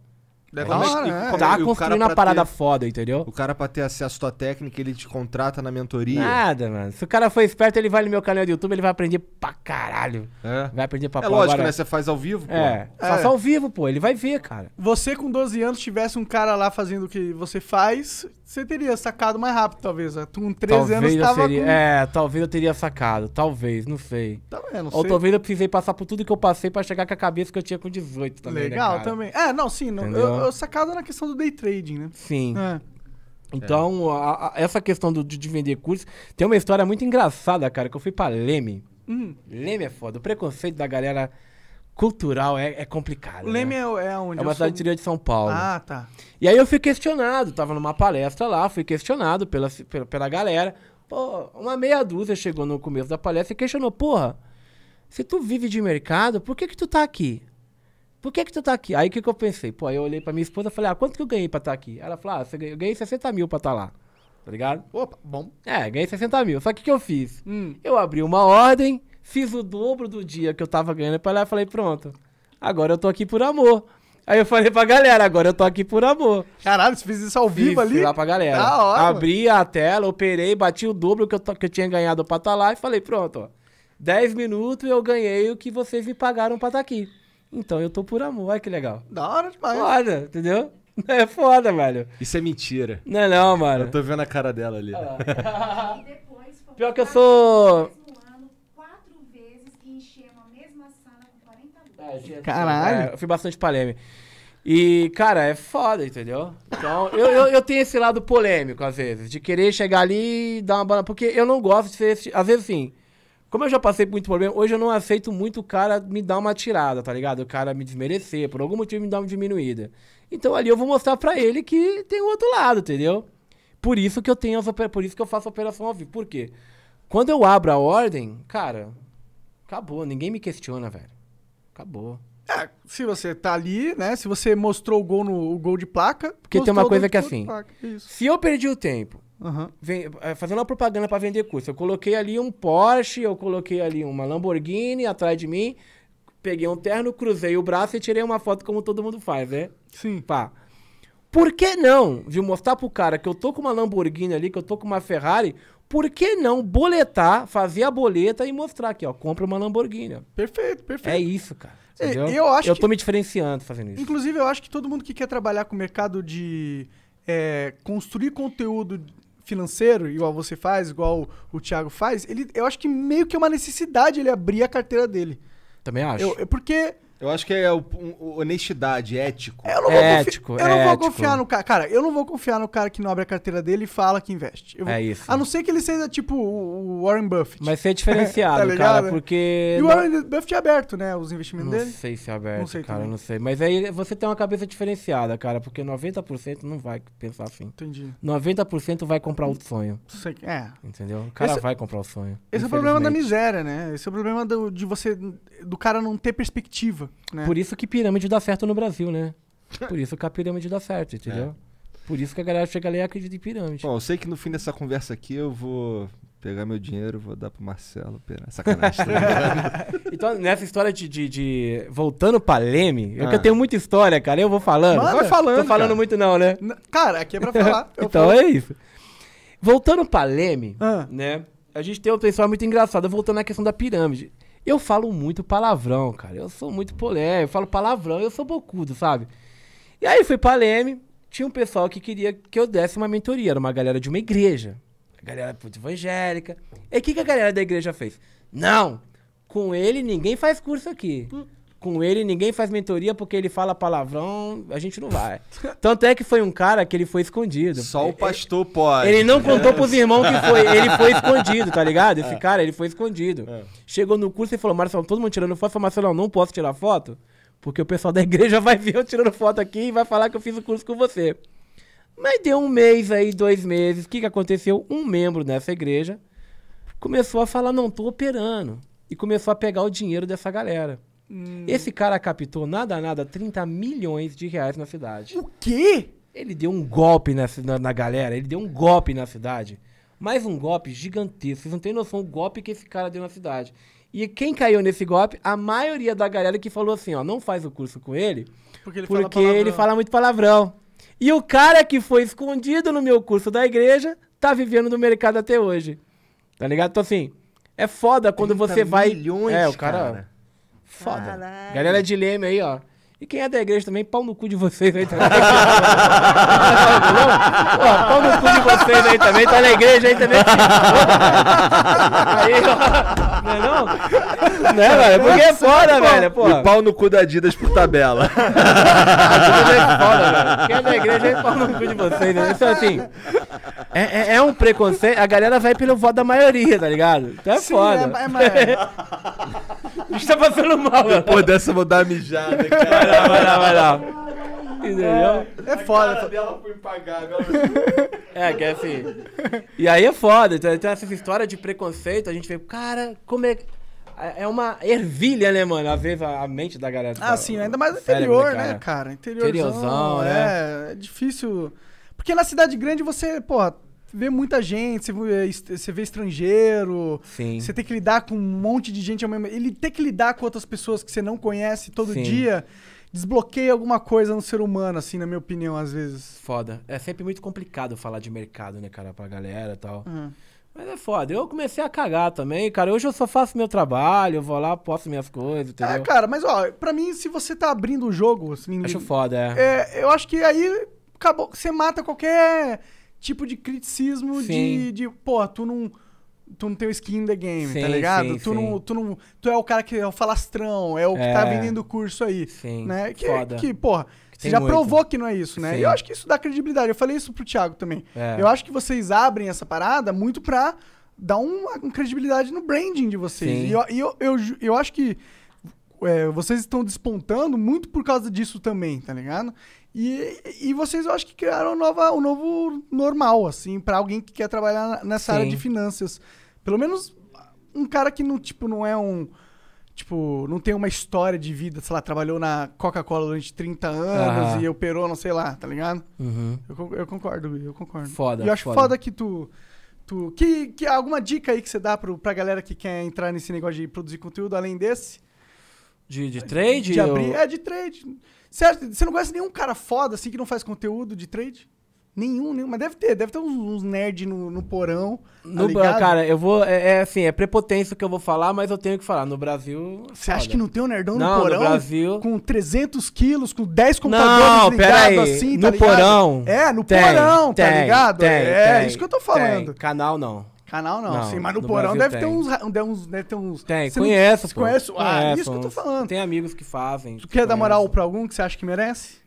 Daí, tá é tá construindo uma parada ter- foda, entendeu? O cara, pra ter acesso à tua técnica, ele te contrata na mentoria. Nada, mano. Se o cara for esperto, ele vai no meu canal do YouTube, ele vai aprender pra caralho. é. Vai aprender pra É pô, lógico, agora- né? Você faz ao vivo, pô. É. é, faça ao vivo, pô. Ele vai ver, cara. Você com 12 anos tivesse um cara lá fazendo o que você faz, você teria sacado mais rápido, talvez. Tu com 13 anos eu tava seria... com... É, talvez eu teria sacado. Talvez, não sei. não sei. Ou talvez eu precisei passar por tudo que eu passei pra chegar com a cabeça que eu tinha com 18 também, né, Legal cara? também. É, não, sim, não, Entendeu? eu é sacada na questão do day trading, né? Sim. É. Então, a, a, essa questão do, de vender curso. Tem uma história muito engraçada, cara, que eu fui pra Leme. Hum. Leme é foda. O preconceito da galera cultural é, é complicado. Né? Leme né? é, onde? É uma cidade sou... interior de São Paulo. Ah, tá. E aí eu fui questionado. Tava numa palestra lá, fui questionado pela, pela, pela galera. Pô, uma meia dúzia chegou no começo da palestra e questionou: porra, se tu vive de mercado, por que que tu tá aqui? por que que tu tá aqui? Aí o que que eu pensei? Pô, aí eu olhei pra minha esposa e falei, ah, quanto que eu ganhei pra estar tá aqui? Ela falou, ah, você ganhou, eu ganhei 60 mil pra estar tá lá. Tá ligado? Opa, bom. É, ganhei 60 mil. Só que o que eu fiz? Hum. Eu abri uma ordem, fiz o dobro do dia que eu tava ganhando pra lá e falei, pronto, agora eu tô aqui por amor. Aí eu falei pra galera, agora eu tô aqui por amor. Caralho, você fez isso ao vivo ali? Fiz lá pra galera. Da hora, Abri mano. a tela, operei, bati o dobro que eu, que eu tinha ganhado pra estar tá lá e falei, pronto, ó. 10 minutos eu ganhei o que vocês me pagaram pra estar tá aqui. Então eu tô por amor, olha que legal. Da hora demais. Foda, entendeu? É foda, velho. Isso é mentira. Não é não, mano. Eu tô vendo a cara dela ali. Olha Pior que eu sou. Caralho. É, eu fui bastante paleme. E, cara, é foda, entendeu? Então, eu, eu, eu, tenho esse lado polêmico, às vezes, de querer chegar ali e dar uma bola. Porque eu não gosto de ser. Às vezes, assim, como eu já passei por muito problema, hoje eu não aceito muito o cara me dar uma tirada, tá ligado? O cara me desmerecer, por algum motivo me dar uma diminuída. Então ali eu vou mostrar para ele que tem o outro lado, entendeu? Por isso que eu tenho as por isso que eu faço a operação ao vivo. Por quê? Quando eu abro a ordem, cara, acabou, ninguém me questiona, velho. Acabou. É, se você tá ali, né? Se você mostrou o gol no o gol de placa, porque tem uma coisa que é assim. Placa, se eu perdi o tempo Uhum. Vem, é, fazendo uma propaganda para vender curso. Eu coloquei ali um Porsche, eu coloquei ali uma Lamborghini atrás de mim, peguei um terno, cruzei o braço e tirei uma foto como todo mundo faz, né? Sim. Pá. Por que não, viu, mostrar pro cara que eu tô com uma Lamborghini ali, que eu tô com uma Ferrari, por que não boletar, fazer a boleta e mostrar aqui, ó, compra uma Lamborghini. Perfeito, perfeito. É isso, cara. É, eu acho Eu tô que... me diferenciando fazendo isso. Inclusive, eu acho que todo mundo que quer trabalhar com o mercado de é, construir conteúdo financeiro, igual você faz, igual o Thiago faz, ele, eu acho que meio que é uma necessidade ele abrir a carteira dele. Também acho. Eu, é porque eu acho que é o, um, honestidade, ético. Eu não vou, é ético, eu não vou ético. confiar no cara. Cara, eu não vou confiar no cara que não abre a carteira dele e fala que investe. Vou... É isso. A não ser que ele seja tipo o Warren Buffett. Mas ser diferenciado, tá cara, porque. E o Warren Buffett é aberto, né? Os investimentos não dele. Não sei se é aberto, não sei cara, também. não sei. Mas aí você tem uma cabeça diferenciada, cara, porque 90% não vai pensar assim. Entendi. 90% vai comprar o sonho. Sei, é. Entendeu? O cara esse, é vai comprar o sonho. Esse é o problema da miséria, né? Esse é o problema do, de você do cara não ter perspectiva. Né? Por isso que pirâmide dá certo no Brasil, né? Por isso que a pirâmide dá certo, entendeu? É. Por isso que a galera chega ali e acredita em pirâmide. Bom, eu sei que no fim dessa conversa aqui eu vou pegar meu dinheiro, e vou dar pro Marcelo. pera. Sacanagem. Tá então, nessa história de, de, de... voltando pra Leme, é ah. eu tenho muita história, cara. Eu vou falando. Mano, vai falando. Tô falando cara. muito, não, né? Cara, aqui é pra falar. então falo. é isso. Voltando pra Leme, ah. né? A gente tem uma pessoa muito engraçada voltando à questão da pirâmide. Eu falo muito palavrão, cara. Eu sou muito polêmico. Eu falo palavrão, eu sou bocudo, sabe? E aí fui pra Leme, tinha um pessoal que queria que eu desse uma mentoria. Era uma galera de uma igreja. A galera putz, evangélica. E o que, que a galera da igreja fez? Não! Com ele ninguém faz curso aqui. Hum com ele, ninguém faz mentoria porque ele fala palavrão, a gente não vai. Tanto é que foi um cara que ele foi escondido. Só o pastor ele, pode. Ele não contou pros irmãos que foi, ele foi escondido, tá ligado? Esse é. cara, ele foi escondido. É. Chegou no curso e falou, Marcelo, todo mundo tirando foto. Falou, Marcelo, não posso tirar foto, porque o pessoal da igreja vai ver eu tirando foto aqui e vai falar que eu fiz o curso com você. Mas deu um mês aí, dois meses, o que, que aconteceu? Um membro dessa igreja começou a falar, não, tô operando. E começou a pegar o dinheiro dessa galera. Hum. Esse cara captou nada nada 30 milhões de reais na cidade. O quê? Ele deu um golpe na, na, na galera, ele deu um golpe na cidade. Mais um golpe gigantesco. Vocês não têm noção do golpe que esse cara deu na cidade. E quem caiu nesse golpe? A maioria da galera que falou assim, ó, não faz o curso com ele, porque ele, porque fala, ele fala muito palavrão. E o cara que foi escondido no meu curso da igreja tá vivendo no mercado até hoje. Tá ligado? Então assim, é foda quando você vai. Milhões, é, o cara. cara. Foda. Caralho. Galera de Leme aí, ó. E quem é da igreja também, pau no cu de vocês aí também. Pô, pau no cu de vocês aí também, tá na igreja aí também. aí, ó. Não é não? Né, velho? Porque é foda, velho. Pô. E pau no cu da Adidas por tabela. Adidas é foda, velho. Quem é da igreja é pau no cu de vocês, né? Então, assim, é, é, é um preconceito. A galera vai pelo voto da maioria, tá ligado? Então é Sim, foda. É, é, é. A gente tá passando mal, velho. Pô, dessa eu vou dar mijada, cara. Vai lá, vai lá, vai lá. Entendeu? É, foda. Cara dela foi impagável. Né? É, que é assim. E aí é foda. Então, então essa história de preconceito, a gente vê, cara, como é. É uma ervilha, né, mano? Às vezes a mente da galera. Ah, sim, ainda mais interior, né, cara? Interiorzão. Interiorzão, é, é. É difícil. Porque na cidade grande você, pô, vê muita gente, você vê estrangeiro, Sim. você tem que lidar com um monte de gente ao mesmo Ele tem que lidar com outras pessoas que você não conhece todo Sim. dia desbloqueia alguma coisa no ser humano, assim, na minha opinião, às vezes. Foda. É sempre muito complicado falar de mercado, né, cara, pra galera e tal. Uhum. Mas é foda. Eu comecei a cagar também, cara. Hoje eu só faço meu trabalho, eu vou lá, posto minhas coisas, é, entendeu? É, cara, mas ó, pra mim, se você tá abrindo o jogo. Assim, acho foda, é. é. Eu acho que aí acabou. Você mata qualquer tipo de criticismo de, de. Pô, tu não tu não tem o skin in the game, tá sim, tá ligado? Sim, tu, sim. Não, tu não. Tu é o cara que é o falastrão, é o que tá é. tá vendendo o curso aí. Sim. Né? Que, foda. que porra. Você já muito. provou que não é isso, né? Sim. E eu acho que isso dá credibilidade. Eu falei isso pro Thiago também. É. Eu acho que vocês abrem essa parada muito pra dar uma, credibilidade no branding de vocês. Sim. E eu, eu, eu, eu, acho que é, vocês estão despontando muito por causa disso também, tá ligado? E, e vocês, eu acho que criaram nova, um novo normal, assim, para alguém que quer trabalhar nessa Sim. área de finanças. Pelo menos um cara que não, tipo, não é um. Tipo, não tem uma história de vida, sei lá, trabalhou na Coca-Cola durante 30 anos ah. e operou, não sei lá, tá ligado? Uhum. Eu, eu, concordo, eu concordo. Foda. E eu acho foda, foda que tu. tu que, que alguma dica aí que você dá pro, pra galera que quer entrar nesse negócio de produzir conteúdo além desse? De, de trade? De, de abrir, É, de trade. Certo, você não conhece nenhum cara foda assim que não faz conteúdo de trade? Nenhum, nenhum. Mas deve ter, deve ter uns, nerds no, no porão. Tá no ligado? cara, eu vou. É, é, assim, é prepotência que eu vou falar, mas eu tenho que falar. No Brasil. Você acha que não tem um nerdão não, no porão? No Brasil. Com 300 quilos, com 10 computadores não, ligados assim, tá no ligado? porão. É, no tem, porão, tá tem, tá ligado? Tem, é, tem, é isso que eu tô falando. Canal não. Canal não, não sim, mas no, no porão deve ter uns. Deve, uns, deve ter uns. Tem, você conheço. Não, ah, pô, conhece? Ah, é isso que eu tô falando. Tem amigos que fazem. Tu quer dar moral pra algum que você acha que merece?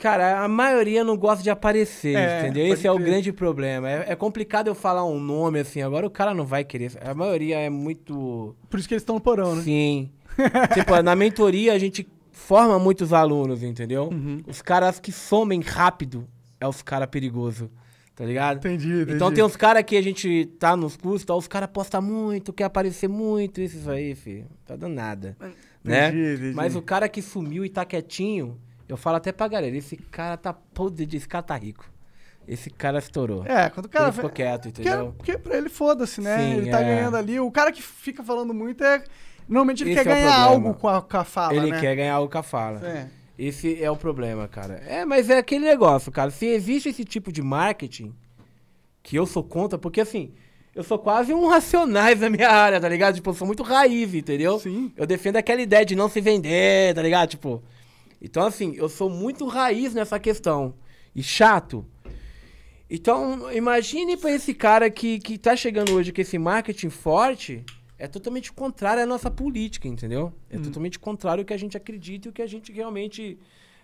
Cara, a maioria não gosta de aparecer, é, entendeu? Esse é o grande problema. É, é, complicado eu falar um nome assim, agora o cara não vai querer. A maioria é muito. Por isso que eles estão no porão, né? Sim. tipo, na mentoria a gente forma muitos alunos, entendeu? Uhum. Os caras que somem rápido é os caras perigosos. Tá ligado? Entendi, então entendi. Então tem uns caras que a gente tá nos cursos, tá, os caras postam muito, quer aparecer muito, isso aí, filho. Tá dando nada. Entendi, né? Entendi. Mas o cara que sumiu e tá quietinho, eu falo até pra galera, esse cara tá podre de esse cara tá rico. Esse cara estourou. É, quando o cara. Ele ficou quieto, entendeu? Porque, porque pra ele foda-se, né? Sim, ele tá é. tá ganhando ali. O cara que fica falando muito é. Normalmente ele Esse quer é ganhar algo com a, com a, fala. Ele né? quer ganhar algo com a fala. É. Esse é o problema, cara. É, mas é aquele negócio, cara. Se existe esse tipo de marketing, que eu sou contra, porque assim, eu sou quase um racionais na minha área, tá ligado? Tipo, eu sou muito raiz, entendeu? Sim. Eu defendo aquela ideia de não se vender, tá ligado? Tipo, então, assim, eu sou muito raiz nessa questão. E chato. Então, imagine para esse cara que, que tá chegando hoje que esse marketing forte, é totalmente contrário à nossa política, entendeu? É hum. totalmente contrário ao que a gente acredita e o que a gente realmente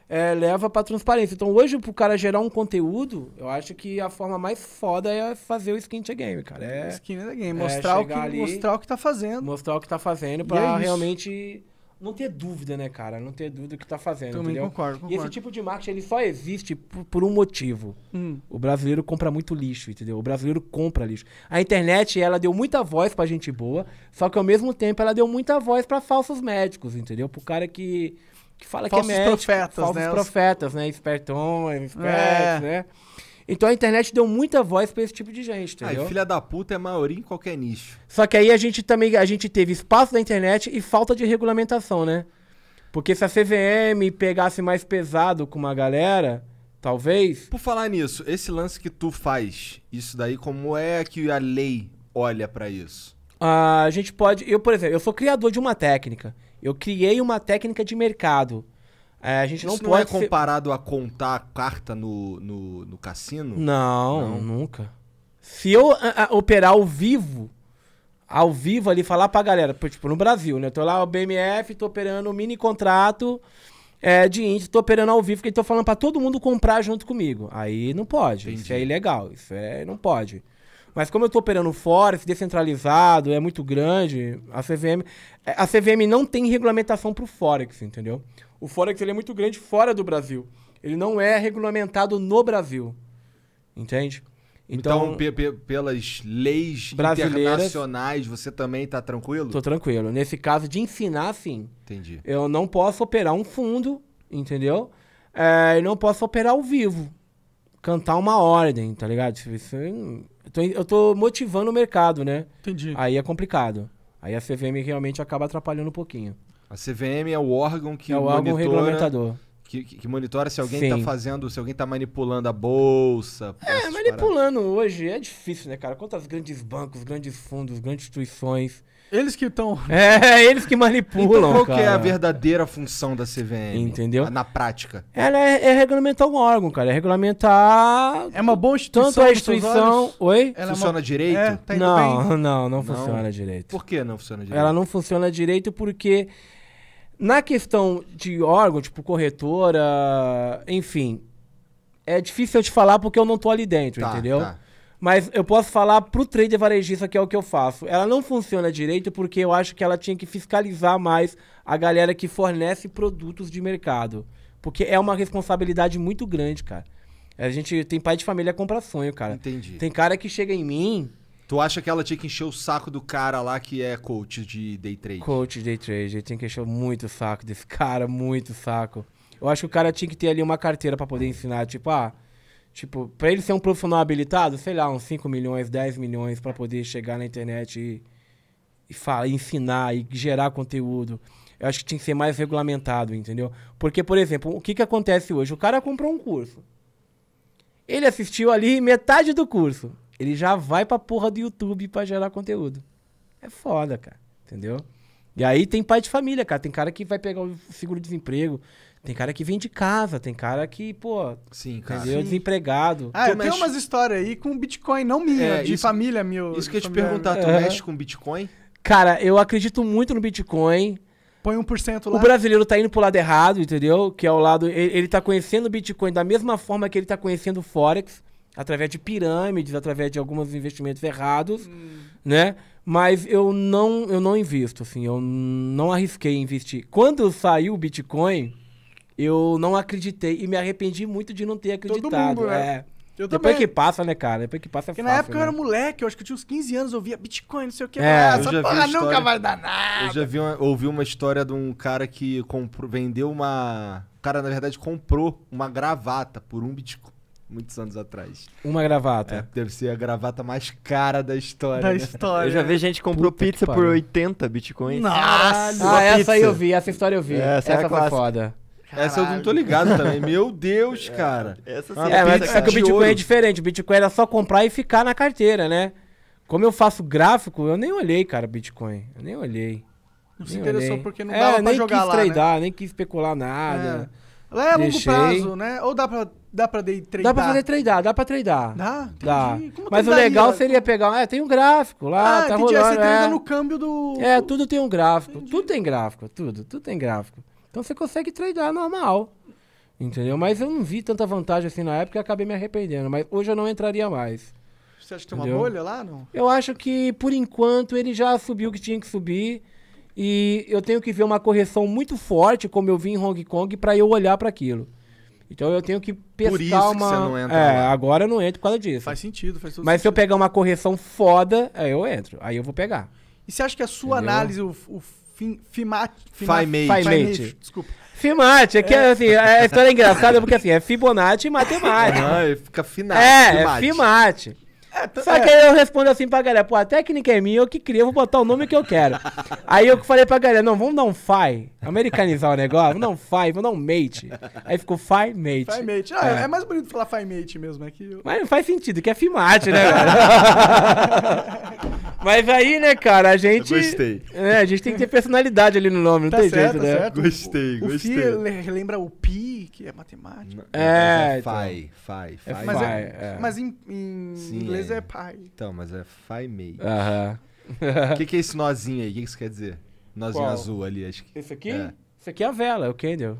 é, leva para transparência. Então, hoje, pro cara gerar um conteúdo, eu acho que a forma mais foda é fazer o skin the game, cara. É, skin the game, é mostrar, é o que, ali, mostrar o que tá fazendo. Mostrar o que tá fazendo para é realmente não ter dúvida, né, cara? Não ter dúvida do que tá fazendo, Também entendeu? Concordo, concordo. E esse tipo de marketing, ele só existe por, por um motivo. Hum. O brasileiro compra muito lixo, entendeu? O brasileiro compra lixo. A internet, ela deu muita voz pra gente boa, só que ao mesmo tempo ela deu muita voz para falsos médicos, entendeu? Pro cara que, que fala falsos que é médico. Profetas, falsos né? profetas, né? Espertões, espertos, é. né? Então a internet deu muita voz para esse tipo de gente, entendeu? Aí, filha da puta é maioria em qualquer nicho. Só que aí a gente também a gente teve espaço da internet e falta de regulamentação, né? Porque se a CVM pegasse mais pesado com uma galera, talvez. Por falar nisso, esse lance que tu faz, isso daí, como é que a lei olha para isso? Ah, a gente pode. Eu, por exemplo, eu sou criador de uma técnica. Eu criei uma técnica de mercado é, a gente Isso não pode. Não é comparado a contar carta no, no, no cassino? Não, não, nunca. Se eu a, a, operar ao vivo, ao vivo ali, falar pra galera, tipo, no Brasil, né? Eu tô lá, o BMF, tô operando um mini contrato é, de índice, tô operando ao vivo, porque tô falando pra todo mundo comprar junto comigo. Aí não pode. Entendi. Isso é ilegal. Isso é, não pode. Mas como eu estou operando fora, descentralizado é muito grande, a CVM, é, a CVM não tem regulamentação para o forex, entendeu? O forex ele é muito grande fora do Brasil. Ele não é regulamentado no Brasil. Entende? Então, então pelas leis internacionais, você também está tranquilo? Estou tranquilo. Nesse caso de ensinar, sim. Entendi. Eu não posso operar um fundo, entendeu? É, eu não posso operar ao vivo cantar uma ordem, tá ligado? Tipo, isso, é eu, tô, eu tô motivando o mercado, né? Entendi. Aí é complicado. Aí a CVM realmente acaba atrapalhando um pouquinho. A CVM é o órgão que é o órgão regulamentador. Que, que, que monitora se alguém tá Sim. tá fazendo, se alguém tá manipulando a bolsa. É, manipulando parar. hoje é difícil, né, cara? Quantas grandes bancos, grandes fundos, grandes instituições eles que estão. É, eles que manipulam. Então, qual cara. que é a verdadeira função da CVM? Entendeu? Na prática. Ela é, é regulamentar um órgão, cara. É regulamentar. É uma boa instituição. Tanto a instituição. Oi? Ela é funciona é uma... direito? É, tá não, não, não, não, funciona direito. Por que não funciona direito? Ela não funciona direito porque. Na questão de órgão, tipo corretora, enfim, é difícil eu te falar porque eu não tô ali dentro, tá, entendeu? Tá. Mas eu posso falar pro trader varejista que é o que eu faço. Ela não funciona direito porque eu acho que ela tinha que fiscalizar mais a galera que fornece produtos de mercado. Porque é uma responsabilidade muito grande, cara. A gente tem pai de família compra sonho, cara. Entendi. Tem cara que chega em mim. Tu acha que ela tinha que encher o saco do cara lá que é coach de day trade? Coach de day trade. Ele tinha que encher muito o saco desse cara, muito saco. Eu acho que o cara tinha que ter ali uma carteira para poder ensinar. Tipo, ah, Tipo, pra ele ser um profissional habilitado, sei lá, uns 5 milhões, 10 milhões para poder chegar na internet e, e falar, ensinar e gerar conteúdo. Eu acho que tinha que ser mais regulamentado, entendeu? Porque, por exemplo, o que, que acontece hoje? O cara comprou um curso. Ele assistiu ali metade do curso. Ele já vai pra porra do YouTube pra gerar conteúdo. É foda, cara. Entendeu? E aí tem pai de família, cara. Tem cara que vai pegar o seguro-desemprego, tem cara que vem de casa, tem cara que, pô, Sim, cara. entendeu? Desempregado. Ah, eu tenho umas histórias aí com Bitcoin, não minha, é, de isso, família meu. Isso que eu ia te perguntar, tu é. mexe com Bitcoin? Cara, eu acredito muito no Bitcoin. Põe 1% lá. O brasileiro tá indo pro lado errado, entendeu? Que é o lado. Ele, ele tá conhecendo o Bitcoin da mesma forma que ele tá conhecendo o Forex, através de pirâmides, através de alguns investimentos errados, hum. né? Mas eu não, eu não invisto, assim, eu não arrisquei investir. Quando saiu o Bitcoin eu não acreditei e me arrependi muito de não ter acreditado. Todo mundo, né? É. Eu Depois também. que passa, né, cara? Depois que passa é Porque fácil, na época né? eu era né? moleque, eu acho que eu tinha uns 15 anos, eu via Bitcoin, não sei o que. É, ah, essa porra história... nunca vai dar nada. Eu já vi uma, ouvi uma história de um cara que comprou, vendeu uma... O cara, na verdade, comprou uma gravata por um Bitcoin. Muitos anos atrás. Uma gravata. É, deve ser a gravata mais cara da história. Da né? história. Eu já vi gente que comprou Puta pizza por 80 bitcoins. Nossa! Ah, essa aí eu vi, essa história eu vi. É, essa, essa é foi foda. Caralho. Essa eu não tô ligado também. Meu Deus, é, cara. Essa sim, é, mas é que o Bitcoin é diferente. O Bitcoin era só comprar e ficar na carteira, né? Como eu faço gráfico, eu nem olhei, cara, Bitcoin. Eu nem olhei. Não se interessou olhei. porque não é, dava pra jogar lá, tradar, né? Nem quis especular nada. É. Lá é Deixei. longo prazo, né? Ou dá pra, dá pra tradar? Dá pra fazer tradar, dá pra tradar. Dá? Dá. Mas o legal seria pegar... É, tem um gráfico lá, ah, tá entendi, rolando. Ah, você é. no câmbio do... É, tudo tem um gráfico. Entendi. Tudo tem gráfico, tudo. Tudo tem gráfico. Então você consegue tradear normal. Entendeu? Mas eu não vi tanta vantagem assim na época e acabei me arrependendo. Mas hoje eu não entraria mais. Você acha que tem entendeu? uma bolha lá? Não? Eu acho que, por enquanto, ele já subiu o que tinha que subir. E eu tenho que ver uma correção muito forte, como eu vi em Hong Kong, para eu olhar para aquilo. Então eu tenho que pescar Por isso uma. Que você não entra é, lá. agora eu não entro por causa disso. Faz sentido, faz Mas sentido. se eu pegar uma correção foda, aí eu entro. Aí eu vou pegar. E você acha que a sua Entendeu? análise, o, o Fim, Fimate. Fimate. Fimate. Desculpa. Fimate, é que é. assim, a história é engraçada porque assim, é Fibonacci e matemática. Ah, fica finate. É, é, Fimate. É Fimate. É, Só é. que aí eu respondo assim pra galera, pô, a técnica é minha, eu que criei, eu vou botar o nome que eu quero. aí eu falei pra galera, não, vamos dar um FI, americanizar o negócio, vamos dar um FI, vamos dar um MATE. Aí ficou FI MATE. FI MATE, ah, é. é. mais bonito falar FI MATE mesmo, é que... Eu... Mas não faz sentido, que é FIMATE, né, cara? Mas aí, né, cara, a gente... gostei. É, a gente tem que ter personalidade ali no nome, não tá tem certo, jeito, tá né? Certo. Gostei, o, gostei. O FI lembra o PI, que é matemática. É, é FI, FI, FI. Mas, é, é. mas em, em inglês mas é, é pai. Então, mas é fai mei. Aham. O que, que é esse nozinho aí? O que, que isso quer dizer? Nozinho Qual? azul ali, acho que. Esse aqui? É. Esse aqui é a vela, é o candle.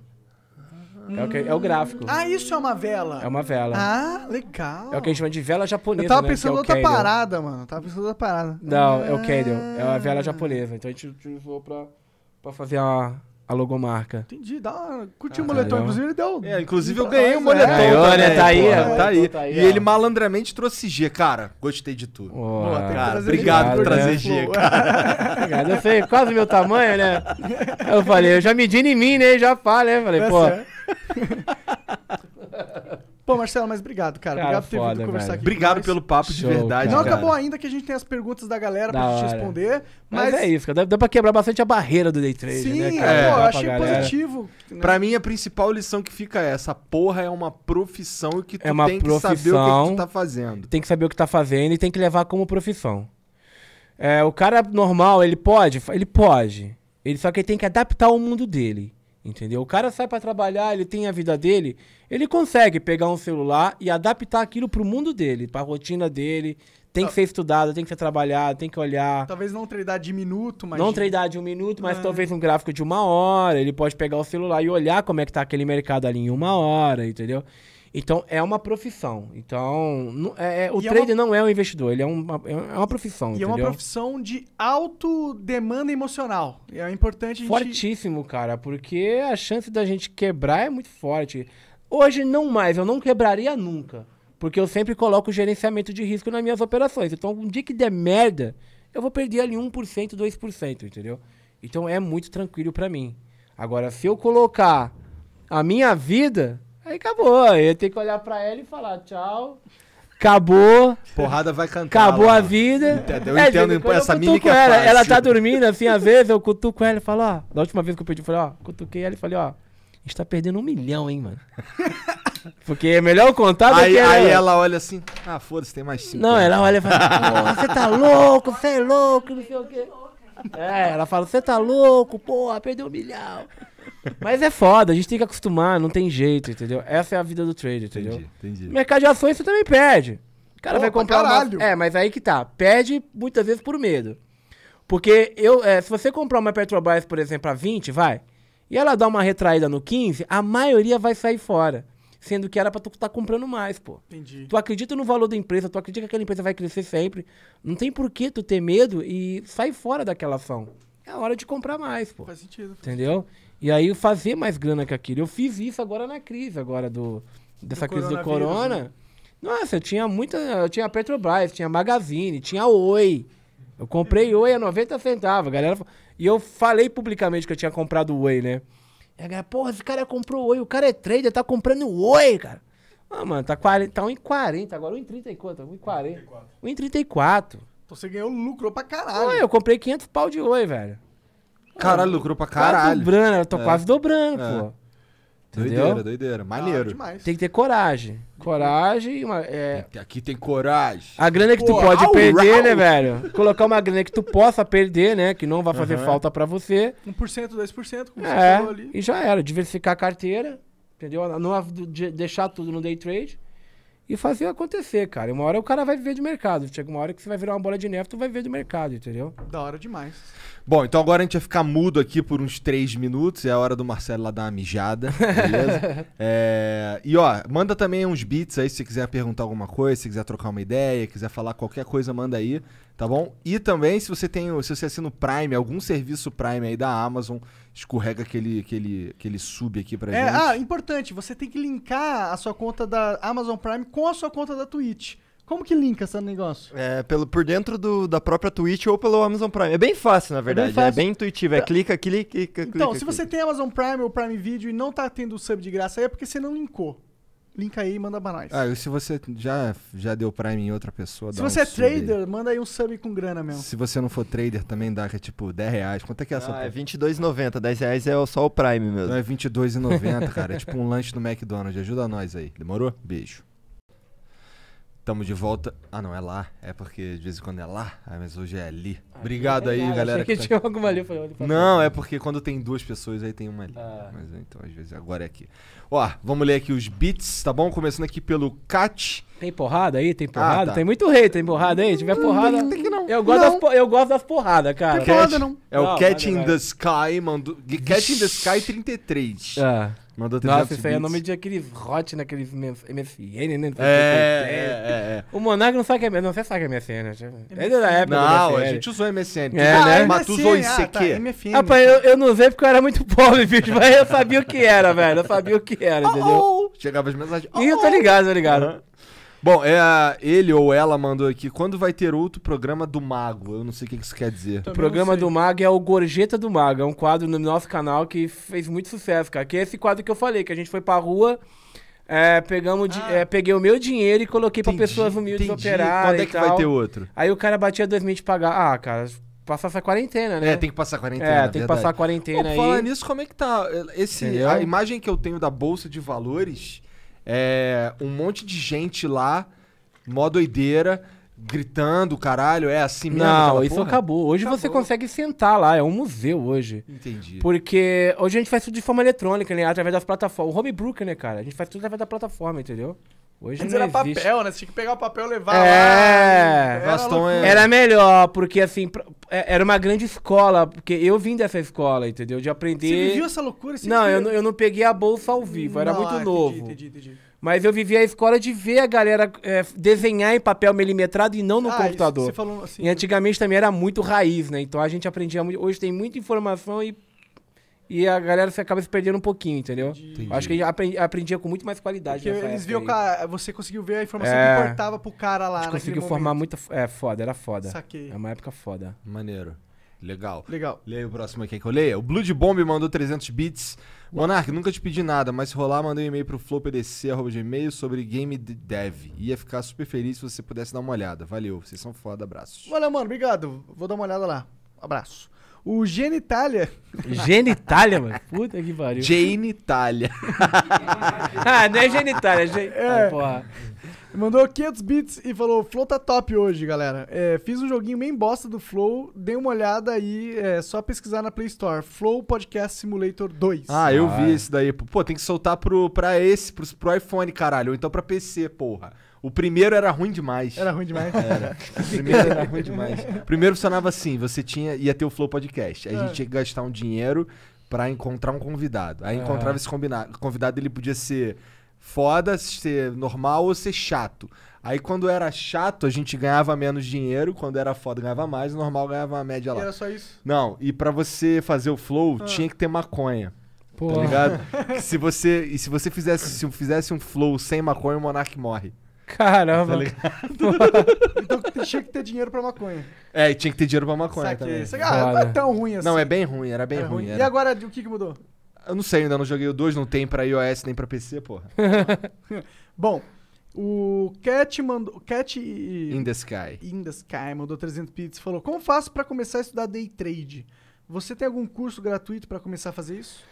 É o, que, é o gráfico. Ah, isso é uma vela. É uma vela. Ah, legal. É o que a gente chama de vela japonesa. Eu tava né, pensando né, é outra candle. parada, mano. Eu tava pensando outra parada. Não, ah. é o candle. Ah. É uma vela japonesa. Então a gente utilizou pra, pra fazer uma, a logomarca. Entendi, dá, curtiu ah, o moletom, tá. inclusive ele deu. É, inclusive eu ah, ganhei o um é, moletom. ganhou, né? Tá aí, porra, tá, aí. tá aí. E ele malandramente trouxe G, cara. Gostei de tudo. obrigado por trazer né? G, cara. obrigado. Eu sei, quase meu tamanho, né? Eu falei, eu já medi em mim, né? Já pá, né? Falei, tá pô. Pô, Marcelo, mas obrigado, cara. cara obrigado por ter foda, vindo conversar velho. aqui. Obrigado pelo papo Show, de verdade. Cara. Não acabou ainda que a gente tem as perguntas da galera da pra gente responder. Mas... mas... é isso, cara. Deu pra quebrar bastante a barreira do Day Trade. Sim, né, cara? É, pô, eu achei positivo. Né? Pra mim, a principal lição que fica é: essa porra é uma profissão e que é tu é uma tem profissão, que saber o que, que, tu tá fazendo. Tem que saber o que tá fazendo e tem que levar como profissão. É, o cara normal, ele pode? Ele pode. Ele só que ele tem que adaptar o mundo dele. Entendeu? O cara sai para trabalhar, ele tem a vida dele, ele consegue pegar um celular e adaptar aquilo pro mundo dele, pra rotina dele. Tem que tá. ser estudado, tem que ser trabalhado, tem que olhar. Talvez não treinar de minuto, mas. Não treinar de um minuto, mas é. talvez um gráfico de uma hora. Ele pode pegar o celular e olhar como é que tá aquele mercado ali em uma hora, entendeu? Então, é uma profissão. Então, não, é, é, o e trader é uma... não é um investidor, ele é uma, é, é uma profissão. E entendeu? é uma profissão de alto demanda emocional. É importante a Fortíssimo, cara, porque a chance da gente quebrar é muito forte. Hoje, não mais, eu não quebraria nunca. Porque eu sempre coloco gerenciamento de risco nas minhas operações. Então, um dia que der merda, eu vou perder ali 1%, 2%, entendeu? Então, é muito tranquilo para mim. Agora, se eu colocar a minha vida Aí acabou. Eu tenho que olhar pra ela e falar tchau. Acabou. Porrada vai cantar. Acabou lá. a vida. Eu é, entendo eu essa mímica. Ela, é ela tá dormindo, assim, às vezes eu cutuco ela e falo, ó. Da última vez que eu pedi, eu falei, ó, cutuquei ela e falei, ó, a gente tá perdendo um milhão, hein, mano. Porque é melhor contar do aí, que. Aí ela olha assim, ah, foda-se, tem mais cinco. Não, ela olha e fala, você tá louco, você é louco, não sei o quê. É, é, ela fala, você tá louco, porra, perdeu um milhão. Mas é foda, a gente tem que acostumar, não tem jeito, entendeu? Essa é a vida do trader, entendeu? Entendi, entendi. Mercado de ações você também perde. O cara Opa, vai comprar. Uma... É, mas aí que tá. Perde muitas vezes por medo. Porque eu, é, se você comprar uma Petrobras, por exemplo, a 20, vai, e ela dá uma retraída no 15, a maioria vai sair fora. Sendo que era pra tu estar tá comprando mais, pô. Entendi. Tu acredita no valor da empresa, tu acredita que aquela empresa vai crescer sempre. Não tem por que tu ter medo e sair fora daquela ação. É a hora de comprar mais, pô. Faz sentido. Faz entendeu? Sentido. E aí fazer mais grana que aquilo. Eu fiz isso agora na crise, agora do dessa do crise do né? corona. Nossa, eu tinha muita, eu tinha Petrobras, tinha Magazine, tinha Oi. Eu comprei Oi a 90 centavos, galera. E eu falei publicamente que eu tinha comprado Oi, né? E a galera, porra, esse cara comprou Oi, o cara é trader, tá comprando Oi, cara. Ah, mano, tá, 40, tá 1,40 agora, 1,30 quanto? 1,40. 1,34. Então você ganhou lucro pra caralho. Ué, eu comprei 500 pau de Oi, velho. Caralho, lucrou pra caralho. Tô dobrando, eu tô é. quase dobrando, é. pô. Entendeu? Doideira, doideira. Ah, Maneiro. Ah, Tem que ter coragem. Coragem uma, é... Aqui tem coragem. A grana que tu Pô, pode au, ah, perder, au. né, velho? Colocar uma grana que tu possa perder, né? Que não vai fazer uhum. falta para você. 1%, 2%, como é, você falou ali. E já era. Diversificar a carteira, entendeu? Não deixar tudo no day trade e fazer acontecer, cara. Uma hora o cara vai viver de mercado. Chega uma hora que você vai virar uma bola de neve, tu vai viver de mercado, entendeu? Da hora demais. Bom, então agora a gente vai ficar mudo aqui por uns três minutos. É a hora do Marcelo lá dar uma mijada, beleza? é... E ó, manda também uns beats aí se você quiser perguntar alguma coisa, se quiser trocar uma ideia, quiser falar qualquer coisa, manda aí tá bom? E também, se você tem, se você assina o Prime, algum serviço Prime aí da Amazon, escorrega aquele, aquele, aquele sub aqui pra é, gente. Ah, importante, você tem que linkar a sua conta da Amazon Prime com a sua conta da Twitch. Como que linka esse negócio? É, pelo, por dentro do, da própria Twitch ou pelo Amazon Prime. É bem fácil, na verdade. É bem, né? é fácil. É bem intuitivo. É tá. clica, clica, clica, Então, clica, se clica. você tem Amazon Prime ou Prime Video e não tá tendo o sub de graça aí, é porque você não linkou linka aí e manda banais. Ah, e se você já, já deu Prime em outra pessoa, Se você um é aí. trader, manda aí um sub com grana mesmo. Se você não for trader também, dá que é, tipo 10 reais. Quanto é que é essa? Ah, é 22,90. 10 reais é só o Prime mesmo. Não, é 22,90, cara. É tipo um lanche no McDonald's. Ajuda nós aí. Demorou? Beijo. Tamo de volta. Ah, não, é lá. É porque de vez em quando é lá. Ah, mas hoje é ali. Ah, Obrigado é aí, galera. Eu achei que, que tá... tinha alguma ali. Falei, não, é porque quando tem duas pessoas, aí tem uma ali. Ah. Mas é, então, às vezes, agora é aqui. Ó, vamos ler aqui os beats, tá bom? Começando aqui pelo Cat. Tem porrada aí? Tem ah, porrada? Ah, tá. Tem muito rei, tem porrada aí? Se tiver porrada. Não, tem que não. Eu gosto, não. Das, por... eu gosto das porradas, cara. Tem porrada, não. É o não, Cat in the Sky, mandou. Cat in the Sky 33. Ah. Mandou 300 Nossa, isso aí é o nome de aquele hot naqueles MSN, né? né? É, é, é, é, O Monark não sabe que é, não, você sabe que é MSN. Né? É da época Não, a gente usou MSN. É, né? Mas tu usou ICQ. Ah, tá, MFN, Rapaz, eu, eu não usei porque eu era muito pobre, bicho, mas eu sabia o que era, velho. Eu sabia o que era, oh, oh. entendeu? Chegava as mensagens. Ih, eu tô oh, ligado, tô ligado. Bom, é ele ou ela mandou aqui. Quando vai ter outro programa do Mago? Eu não sei o que isso quer dizer. O programa do Mago é o Gorjeta do Mago. É um quadro no nosso canal que fez muito sucesso, cara. Que é esse quadro que eu falei, que a gente foi pra rua, é, pegamos, ah. é, peguei o meu dinheiro e coloquei pra pessoas humildes entendi. operarem Quando é e que tal. vai ter outro? Aí o cara batia dois mil de pagar. Ah, cara, passar essa quarentena, né? É, tem que passar quarentena. É, é, tem que passar a quarentena Pô, aí. Falando nisso, como é que tá? Esse, a imagem que eu tenho da Bolsa de Valores é, um monte de gente lá, mó doideira gritando, caralho, é assim mesmo? Não, isso porra? acabou. Hoje acabou. Tá você consegue sentar lá, é um museu hoje. Entendi. Porque hoje a gente faz tudo de forma eletrônica, né? Através das plataformas. O homebrewer, né, cara? A gente faz tudo através da plataforma, entendeu? Hoje Antes não era existe. papel, né? Você tinha que pegar o papel e levar é... lá. Né? era, era melhor, porque assim, é, era uma grande escola, porque eu vim dessa escola, entendeu? De aprender. Você viu essa loucura? Você não, viu? eu, não eu não peguei a bolsa ao vivo, não, era muito ah, novo. Entendi, entendi, entendi. Mas eu vivi a escola de ver a galera é, desenhar em papel milimetrado e não no ah, computador. Isso, falou assim, e antigamente também era muito raiz, né? Então a gente aprendia muito. Hoje tem muita informação e, e a galera se acaba se perdendo um pouquinho, entendeu? Entendi. Acho que a gente aprendia, aprendia com muito mais qualidade. Porque eles viam cara, você conseguiu ver a informação é, que importava pro cara lá. né? conseguiu momento. formar muita. É foda, era foda. Saquei. É uma época foda. Maneiro. Legal. Legal. Leia o próximo aqui que eu leia. O Blood Bomb mandou 300 bits. Monark, nunca te pedi nada, mas se rolar, mandei um e-mail pro flowpdc.gmail sobre game dev. Ia ficar super feliz se você pudesse dar uma olhada. Valeu, vocês são foda, abraços. Valeu, mano, obrigado. Vou dar uma olhada lá. Abraço. O Genitalia. Genitalia, mano. Puta que pariu. Genitalia. ah, não é genitalia, é gente. é. Ah, porra. Mandou 500 bits e falou: Flow tá top hoje, galera. É, fiz um joguinho bem bosta do Flow, dê uma olhada aí, é só pesquisar na Play Store. Flow Podcast Simulator 2. Ah, eu ah. vi isso daí. Pô, tem que soltar pro, pra esse, pro, pro iPhone, caralho. Ou então pra PC, porra. O primeiro era ruim demais. Era ruim demais. Era. O primeiro era ruim demais. O primeiro funcionava assim, você tinha ia ter o Flow Podcast. Aí a gente ah. tinha que gastar um dinheiro para encontrar um convidado. Aí ah. encontrava esse combinado, convidado, ele podia ser foda, ser normal ou ser chato. Aí quando era chato, a gente ganhava menos dinheiro, quando era foda ganhava mais, o normal ganhava uma média lá. E era só isso? Não, e para você fazer o flow, ah. tinha que ter maconha. Tá Porra. Tá ligado? se você, e se você fizesse, se fizesse um flow sem maconha, o Monark morre. Caramba. Tá então tinha que ter dinheiro pra maconha. É, tinha que ter dinheiro pra maconha também. Ah, não é tão ruim assim. Não, é bem ruim, era bem era é ruim. ruim. Era... E agora, o que, que mudou? Eu não sei, ainda não joguei o 2, não tem pra iOS nem pra PC, porra. Bom, o Cat mandou. Cat In the Sky. In the Sky mandou 300 pits e falou: Como faço pra começar a estudar day trade? Você tem algum curso gratuito pra começar a fazer isso?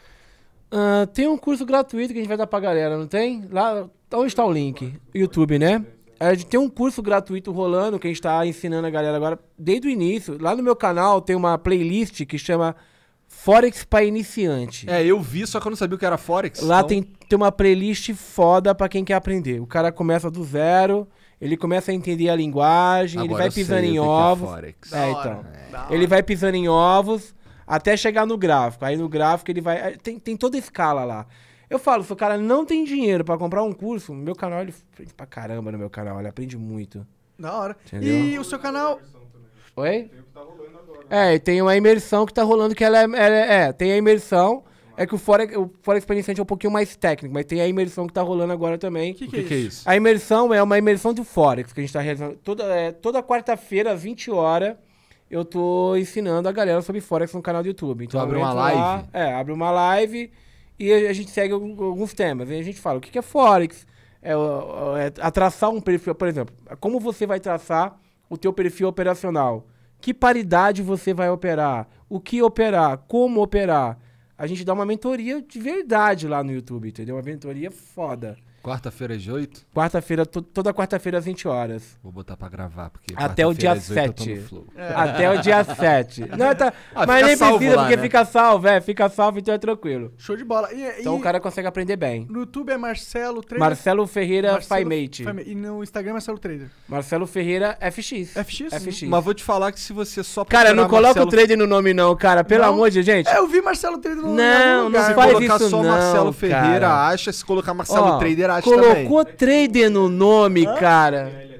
Uh, tem um curso gratuito que a gente vai dar pra galera, não tem? Lá então, onde está o link? YouTube, né? A gente tem um curso gratuito rolando que a gente está ensinando a galera agora desde o início. Lá no meu canal tem uma playlist que chama Forex para iniciante. É, eu vi, só que eu não sabia o que era Forex. Lá então... tem, tem uma playlist foda para quem quer aprender. O cara começa do zero, ele começa a entender a linguagem, Agora ele vai pisando em é ovos. É, é então. Ele vai pisando em ovos até chegar no gráfico. Aí no gráfico ele vai. Eh, tem, tem toda a escala lá. Eu falo, se o cara não tem dinheiro para comprar um curso, o meu canal, ele aprende pra caramba no meu canal, ele aprende muito. Da hora. Entendeu? E o seu canal... Oi? Tem o que tá rolando agora. É, tem uma imersão que tá rolando que ela é... é, é tem a imersão... É que o Fora, o Fora Experiência é um pouquinho mais técnico, mas tem a imersão que tá rolando agora também. O que, é que, é isso? A imersão é uma imersão do Forex que a gente tá realizando. Toda, é, toda quarta-feira, às 20 horas, eu tô ensinando a galera sobre Forex no canal do YouTube. Então, abre uma lá, live? É, abre uma live e a gente segue alguns temas. E a gente fala o que é Forex, é, é, é traçar um perfil, por exemplo, como você vai traçar o teu perfil operacional, que paridade você vai operar, o que operar, como operar. A gente dá uma mentoria de verdade lá no YouTube, entendeu? Uma mentoria foda. Quarta-feira às 8? Quarta-feira, toda quarta-feira às 20 horas. Vou botar pra gravar, porque. Até o dia 7. É. Até o dia 7. Não, tá, ah, mas nem precisa, lá, porque né? fica salvo, é. Fica salvo, então é tranquilo. Show de bola. E, então o cara consegue aprender bem. No YouTube é Marcelo Trader. Marcelo Ferreira Marcelo E no Instagram é Marcelo Trader. Marcelo Ferreira FX. FX? FX. Mas vou te falar que se você só. Cara, não coloca Marcelo... o Trader no nome, não, cara. Pelo não. amor de gente. É, eu vi Marcelo Trader no nome. Não, não, não faz isso. Se colocar só não, Marcelo Ferreira, cara. acha. Se colocar Marcelo oh. Trader, Colocou também. trader no nome, cara.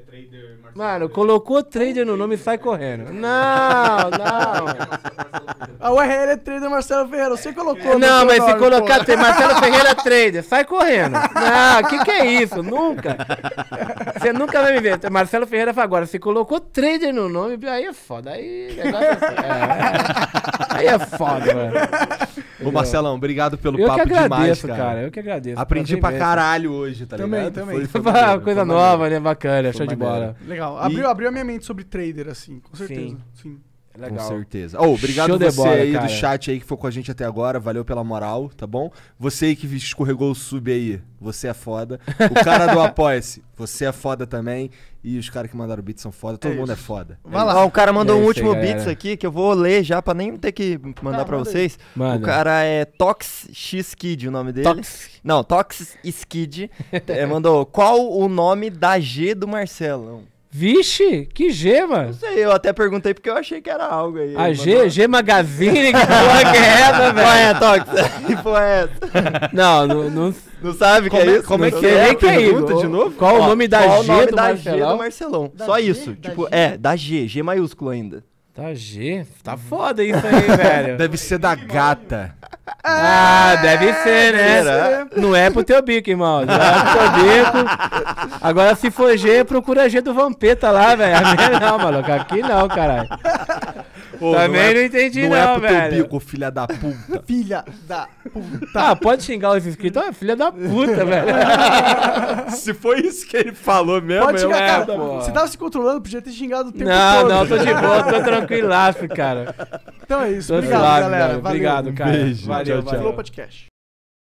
Mano, colocou trader no nome e sai correndo. Não, não. A URL é trader Marcelo Ferreira, você colocou. Não, mas nome, se colocar pô. Marcelo Ferreira é trader, sai correndo. Não, o que, que é isso? Nunca. Você nunca vai me ver. Marcelo Ferreira fala agora, se colocou trader no nome, aí é foda. Aí, negócio é, assim. é, aí é foda, mano. Ô, Marcelão, obrigado pelo eu papo que agradeço, demais, cara. cara. Eu que agradeço. Aprendi pra caralho hoje, tá também, ligado? Também, também. Foi, uma coisa foi nova, maneiro. né? Bacana, foi show maneiro. de bola. Legal legal. E- Abriu, abriu a minha mente sobre trader, assim, com certeza. Sim. legal Com legal. certeza. Ô, obrigado Show você bola, aí cara. do chat aí que foi com a gente até agora. Valeu pela moral, tá bom? Você aí que escorregou o sub aí, você é foda. O cara do Apoia-se, você é foda também. E os caras que mandaram o beat são foda. Todo É mundo é foda. Vai é lá. Ó, o cara mandou É um aí, último galera. beats aqui que eu vou ler já pra nem ter que mandar Tá, pra vocês. O cara é Tox X Kid, o nome dele. Tox. Não, Tox Skid. é, mandou qual o nome da G do Marcelão? Vixe, que gema! Não sei, eu até perguntei porque eu achei que era algo aí. A G, mandou... G Magazine? Que porra que é essa, velho? Qual é, Tox? Que porra é essa? Não, não... Não, não sabe é como que é isso? Como é que é? é, que é isso? de novo? Qual Ó, o nome da qual G, nome do, da Marcelão? G do Marcelão? Da Só G? isso. Da tipo, G? é, da G, G maiúsculo ainda. Tá G? Tá uhum. foda isso aí, velho. Deve ser da gata. Ah, deve ser, né? Não é pro teu bico, irmão. Não é pro teu bico. Agora, se for G, procura G do Vampeta lá, velho. Não, maluco. Aqui não, caralho. Pô, Também não, é, não entendi, não. É não é pro velho. teu bico, filha da puta. filha da puta. Ah, pode xingar os inscritos. Ah, é filha da puta, velho. Se foi isso que ele falou mesmo, pode xingar, é, cara. Pô. Você tava se controlando, podia ter xingado o tempo não, todo. Não, não, tô de boa, tô tranquilaço, cara. Então é isso. Tô obrigado, suave, galera. Valeu. Obrigado, cara. Beijo. Valeu, tchau, valeu. Tchau. Flow Podcast.